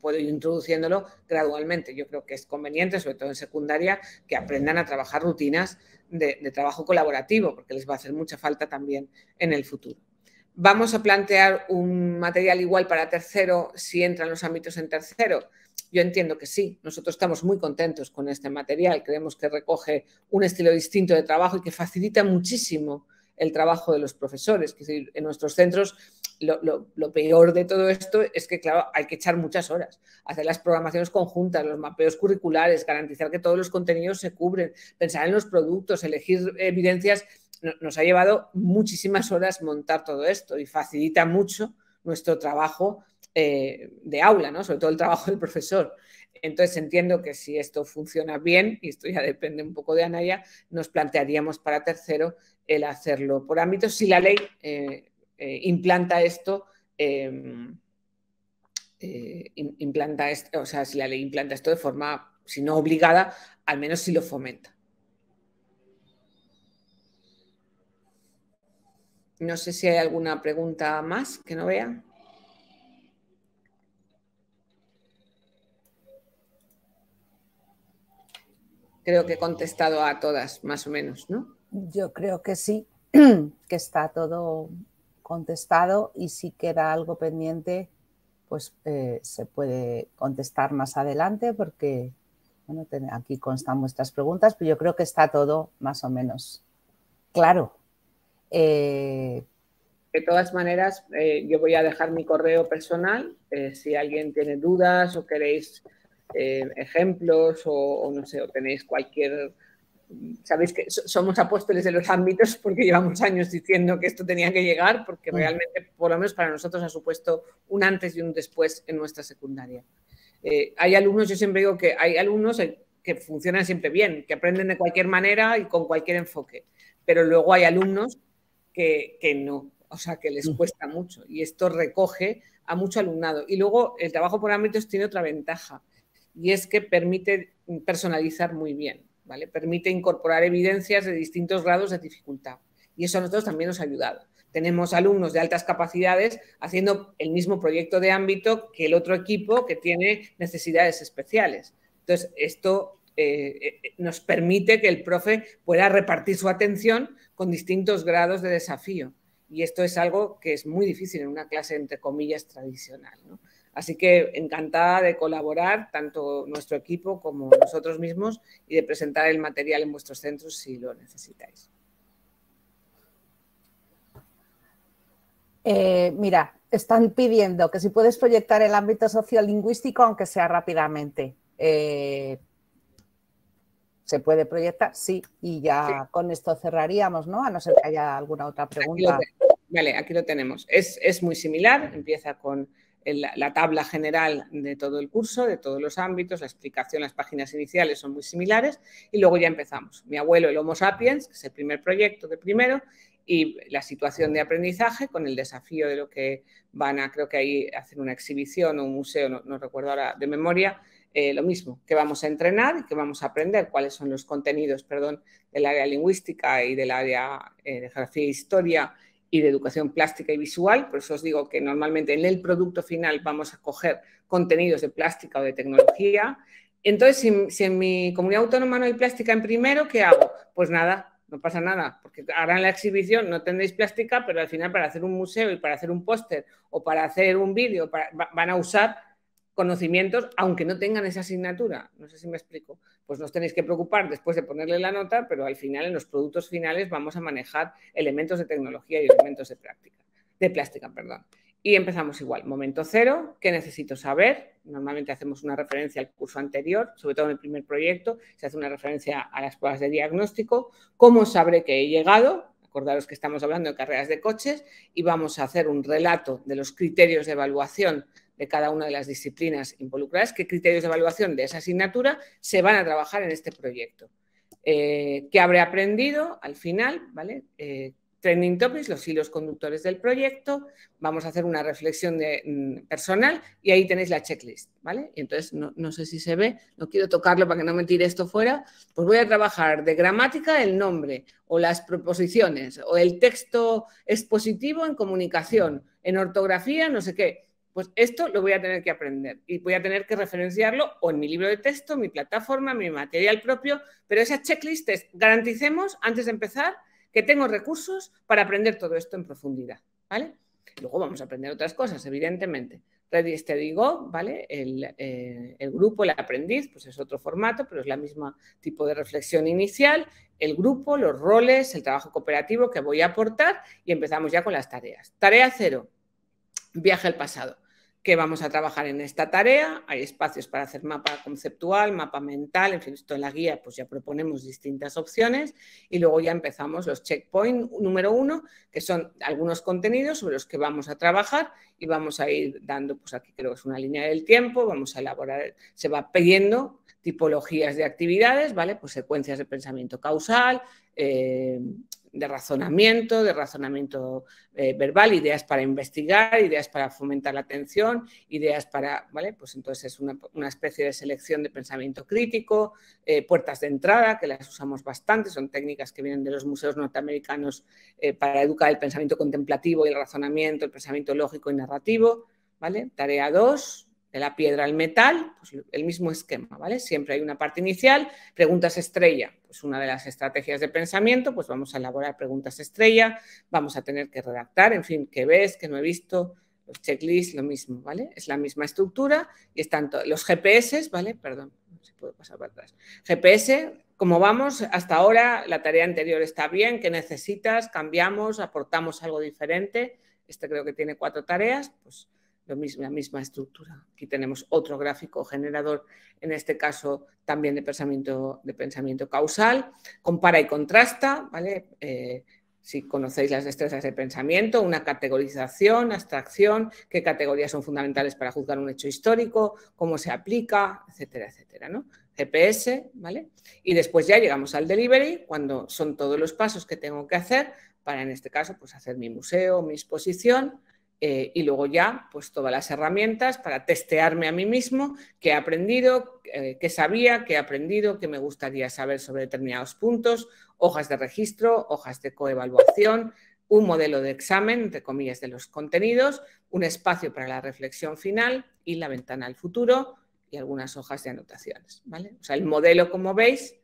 Puedo ir introduciéndolo gradualmente. Yo creo que es conveniente, sobre todo en secundaria, que aprendan a trabajar rutinas de trabajo colaborativo, porque les va a hacer mucha falta también en el futuro. Vamos a plantear un material igual para tercero si entran los ámbitos en tercero. Yo entiendo que sí, nosotros estamos muy contentos con este material, creemos que recoge un estilo distinto de trabajo y que facilita muchísimo el trabajo de los profesores. Decir, en nuestros centros lo, lo, peor de todo esto es que, claro, hay que echar muchas horas, hacer las programaciones conjuntas, los mapeos curriculares, garantizar que todos los contenidos se cubren, pensar en los productos, elegir evidencias nos ha llevado muchísimas horas montar todo esto y facilita mucho nuestro trabajo eh, de aula, ¿no? sobre todo el trabajo del profesor. Entonces entiendo que si esto funciona bien, y esto ya depende un poco de Anaya, nos plantearíamos para tercero el hacerlo por ámbitos si la ley eh, eh, implanta esto. Em, implanta esto, o sea, si la ley implanta esto de forma, si no obligada, al menos si lo fomenta. No sé si hay alguna pregunta más que no vea. Creo que he contestado a todas, más o menos, ¿no? Yo creo que sí, que está todo contestado y si queda algo pendiente, pues eh, se puede contestar más adelante porque bueno, aquí constan vuestras preguntas, pero yo creo que está todo más o menos claro. Eh, de todas maneras, eh, yo voy a dejar mi correo personal. Eh, si alguien tiene dudas o queréis ejemplos o, no sé, o tenéis cualquier... Sabéis que somos apóstoles de los ámbitos porque llevamos años diciendo que esto tenía que llegar porque mm. realmente, por lo menos para nosotros, ha supuesto un antes y un después en nuestra secundaria. hay alumnos, yo siempre digo que hay alumnos que funcionan siempre bien, que aprenden de cualquier manera y con cualquier enfoque, pero luego hay alumnos que, no, o sea, que les mm. cuesta mucho. Y esto recoge a mucho alumnado. Y luego el trabajo por ámbitos tiene otra ventaja, y es que permite personalizar muy bien, ¿vale? Permite incorporar evidencias de distintos grados de dificultad. Y eso a nosotros también nos ha ayudado. Tenemos alumnos de altas capacidades haciendo el mismo proyecto de ámbito que el otro equipo que tiene necesidades especiales. Entonces, esto eh, eh, nos permite que el profe pueda repartir su atención con distintos grados de desafío. Y esto es algo que es muy difícil en una clase, entre comillas, tradicional. Así que encantada de colaborar, tanto nuestro equipo como nosotros mismos, y de presentar el material en vuestros centros si lo necesitáis. Eh, mira, están pidiendo que si puedes proyectar el ámbito sociolingüístico, aunque sea rápidamente. Eh, ¿Se puede proyectar? Sí, y ya con esto cerraríamos, ¿no? A no ser que haya alguna otra pregunta. vale, aquí lo tenemos. Es, muy similar, empieza con la tabla general de todo el curso, de todos los ámbitos, la explicación, las páginas iniciales son muy similares y luego ya empezamos. Mi abuelo, el Homo sapiens, que es el primer proyecto de primero, y la situación de aprendizaje con el desafío de lo que van a, creo que ahí hacen una exhibición o un museo, no recuerdo ahora de memoria, eh, lo mismo, que vamos a entrenar y que vamos a aprender, cuáles son los contenidos, perdón, del área lingüística y del área eh, de geografía e historia y de educación plástica y visual. Por eso os digo que normalmente en el producto final vamos a coger contenidos de plástica o de tecnología. Entonces, si, en mi comunidad autónoma no hay plástica en primero, ¿qué hago? Pues nada, no pasa nada, porque ahora en la exhibición, no tendréis plástica, pero al final para hacer un museo y para hacer un póster o para hacer un vídeo van a usar conocimientos, aunque no tengan esa asignatura. No sé si me explico. Pues nos tenéis que preocupar después de ponerle la nota, pero al final en los productos finales vamos a manejar elementos de tecnología y elementos de práctica, de plástica, perdón. Y empezamos igual, momento cero, ¿qué necesito saber? Normalmente hacemos una referencia al curso anterior, sobre todo en el primer proyecto, se hace una referencia a las pruebas de diagnóstico, cómo sabré que he llegado, acordaros que estamos hablando de carreras de coches, y vamos a hacer un relato de los criterios de evaluación de cada una de las disciplinas involucradas, qué criterios de evaluación de esa asignatura se van a trabajar en este proyecto. Eh, ¿Qué habré aprendido al final? ¿vale? Eh, training topics, los hilos conductores del proyecto, vamos a hacer una reflexión mm, personal y ahí tenéis la checklist, ¿vale? Y entonces, no, no, sé si se ve, no quiero tocarlo para que no me tire esto fuera, pues voy a trabajar de gramática el nombre o las proposiciones o el texto expositivo en comunicación, en ortografía, no sé qué pues esto lo voy a tener que aprender y voy a tener que referenciarlo o en mi libro de texto, mi plataforma, mi material propio, pero esas checklists garanticemos antes de empezar que tengo recursos para aprender todo esto en profundidad, ¿vale? Luego vamos a aprender otras cosas, evidentemente. Ready, te digo, ¿vale? El, eh, el, grupo, el aprendiz, pues es otro formato, pero es la misma tipo de reflexión inicial. El grupo, los roles, el trabajo cooperativo que voy a aportar y empezamos ya con las tareas. Tarea cero, viaje al pasado que vamos a trabajar en esta tarea. Hay espacios para hacer mapa conceptual, mapa mental, en fin, esto en la guía pues ya proponemos distintas opciones y luego ya empezamos los checkpoints número uno, que son algunos contenidos sobre los que vamos a trabajar y vamos a ir dando, pues aquí creo que es una línea del tiempo, vamos a elaborar, se va pidiendo tipologías de actividades, ¿vale? Pues secuencias de pensamiento causal, eh, de razonamiento, de razonamiento eh, verbal, ideas para investigar, ideas para fomentar la atención, ideas para, ¿vale? Pues entonces es una, especie de selección de pensamiento crítico, eh, puertas de entrada, que las usamos bastante, son técnicas que vienen de los museos norteamericanos para educar el pensamiento contemplativo y el razonamiento, el pensamiento lógico y narrativo, ¿vale? Tarea 2, de la piedra al metal, pues el mismo esquema, ¿vale? Siempre hay una parte inicial, preguntas estrella, pues una de las estrategias de pensamiento, pues vamos a elaborar preguntas estrella, vamos a tener que redactar, en fin, qué ves, qué no he visto, los checklists, lo mismo, ¿vale? Es la misma estructura y están los GPS, ¿vale? Perdón, no se puede pasar para atrás. GPS, como vamos, hasta ahora la tarea anterior está bien, ¿qué necesitas? Cambiamos, aportamos algo diferente, este creo que tiene cuatro tareas, pues la misma estructura. Aquí tenemos otro gráfico generador, en este caso también de pensamiento, de pensamiento causal. Compara y contrasta, ¿vale? Eh, si conocéis las destrezas de pensamiento, una categorización, abstracción, qué categorías son fundamentales para juzgar un hecho histórico, cómo se aplica, etcétera, etcétera, ¿no? GPS, ¿vale? Y después ya llegamos al delivery, cuando son todos los pasos que tengo que hacer para, en este caso, pues hacer mi museo, mi exposición, eh, y luego ya, pues todas las herramientas para testearme a mí mismo qué he aprendido, eh, qué sabía, qué he aprendido, qué me gustaría saber sobre determinados puntos, hojas de registro, hojas de coevaluación, un modelo de examen, entre comillas, de los contenidos, un espacio para la reflexión final y la ventana al futuro y algunas hojas de anotaciones. ¿vale? O sea, el modelo, como veis,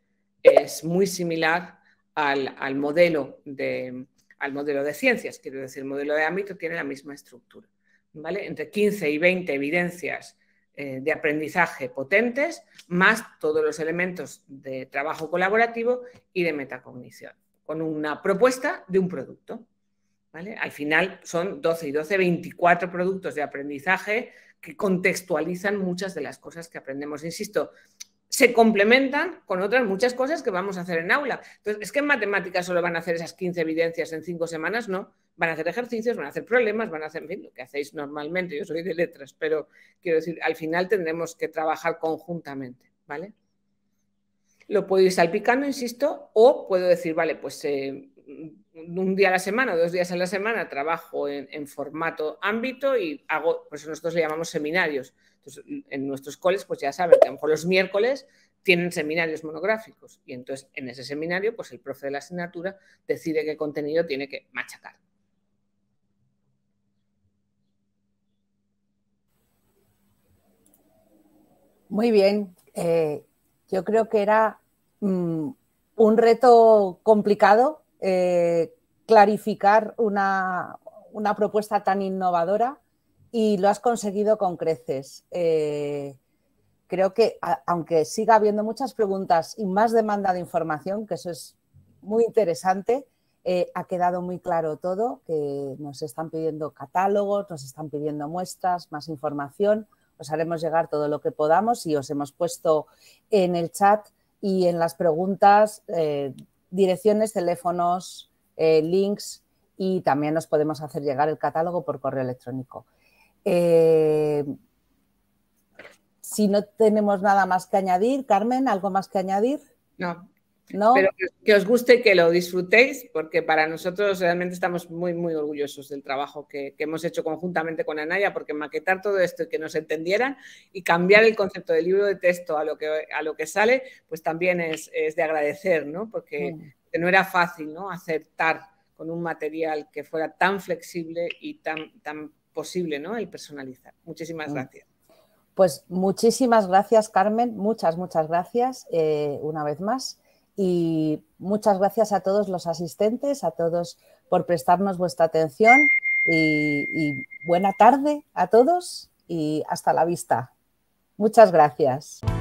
es muy similar al modelo de, al modelo de ciencias. Quiero decir, el modelo de ámbito tiene la misma estructura. ¿vale? Entre 15 y 20 evidencias eh, de aprendizaje potentes, más todos los elementos de trabajo colaborativo y de metacognición, con una propuesta de un producto. ¿Vale? Al final son 12 y 12, 24 productos de aprendizaje que contextualizan muchas de las cosas que aprendemos. Insisto, se complementan con otras muchas cosas que vamos a hacer en aula. Entonces, es que en matemáticas solo van a hacer esas 15 evidencias en cinco semanas, no. Van a hacer ejercicios, van a hacer problemas, van a hacer, lo que hacéis normalmente. Yo soy de letras, pero quiero decir, al final tendremos que trabajar conjuntamente, ¿vale? Lo puedo ir salpicando, insisto, o puedo decir, vale, pues eh, un día a la semana, dos días a la semana, trabajo en, formato ámbito y hago, pues nosotros le llamamos seminarios en nuestros coles, pues ya saben que a lo mejor los miércoles tienen seminarios monográficos y entonces en ese seminario, pues el profe de la asignatura decide qué contenido tiene que machacar. Muy bien, eh, yo creo que era mm, un reto complicado eh, clarificar una propuesta tan innovadora y lo has conseguido con creces. Eh, creo que aunque siga habiendo muchas preguntas y más demanda de información, que eso es muy interesante, eh, ha quedado muy claro todo, que nos están pidiendo catálogos, nos están pidiendo muestras, más información. Os haremos llegar todo lo que podamos y os hemos puesto en el chat y en las preguntas eh, direcciones, teléfonos, links y también nos podemos hacer llegar el catálogo por correo electrónico. Eh, si no tenemos nada más que añadir, Carmen, ¿algo más que añadir? No. ¿No? Pero que os guste y que lo disfrutéis, porque para nosotros realmente estamos muy, muy orgullosos del trabajo que, hemos hecho conjuntamente con Anaya, porque maquetar todo esto y que nos entendieran y cambiar el concepto del libro de texto a lo que, a lo que sale, pues también es, de agradecer, ¿no? Porque no era fácil, ¿no? Aceptar con un material que fuera tan flexible y tan, tan posible, ¿no? El personalizar. Muchísimas mm. gracias. Pues muchísimas gracias, Carmen. Muchas, muchas gracias eh, una vez más. Y muchas gracias a todos los asistentes, a todos por prestarnos vuestra atención. y, y buena tarde a todos y hasta la vista. Muchas gracias.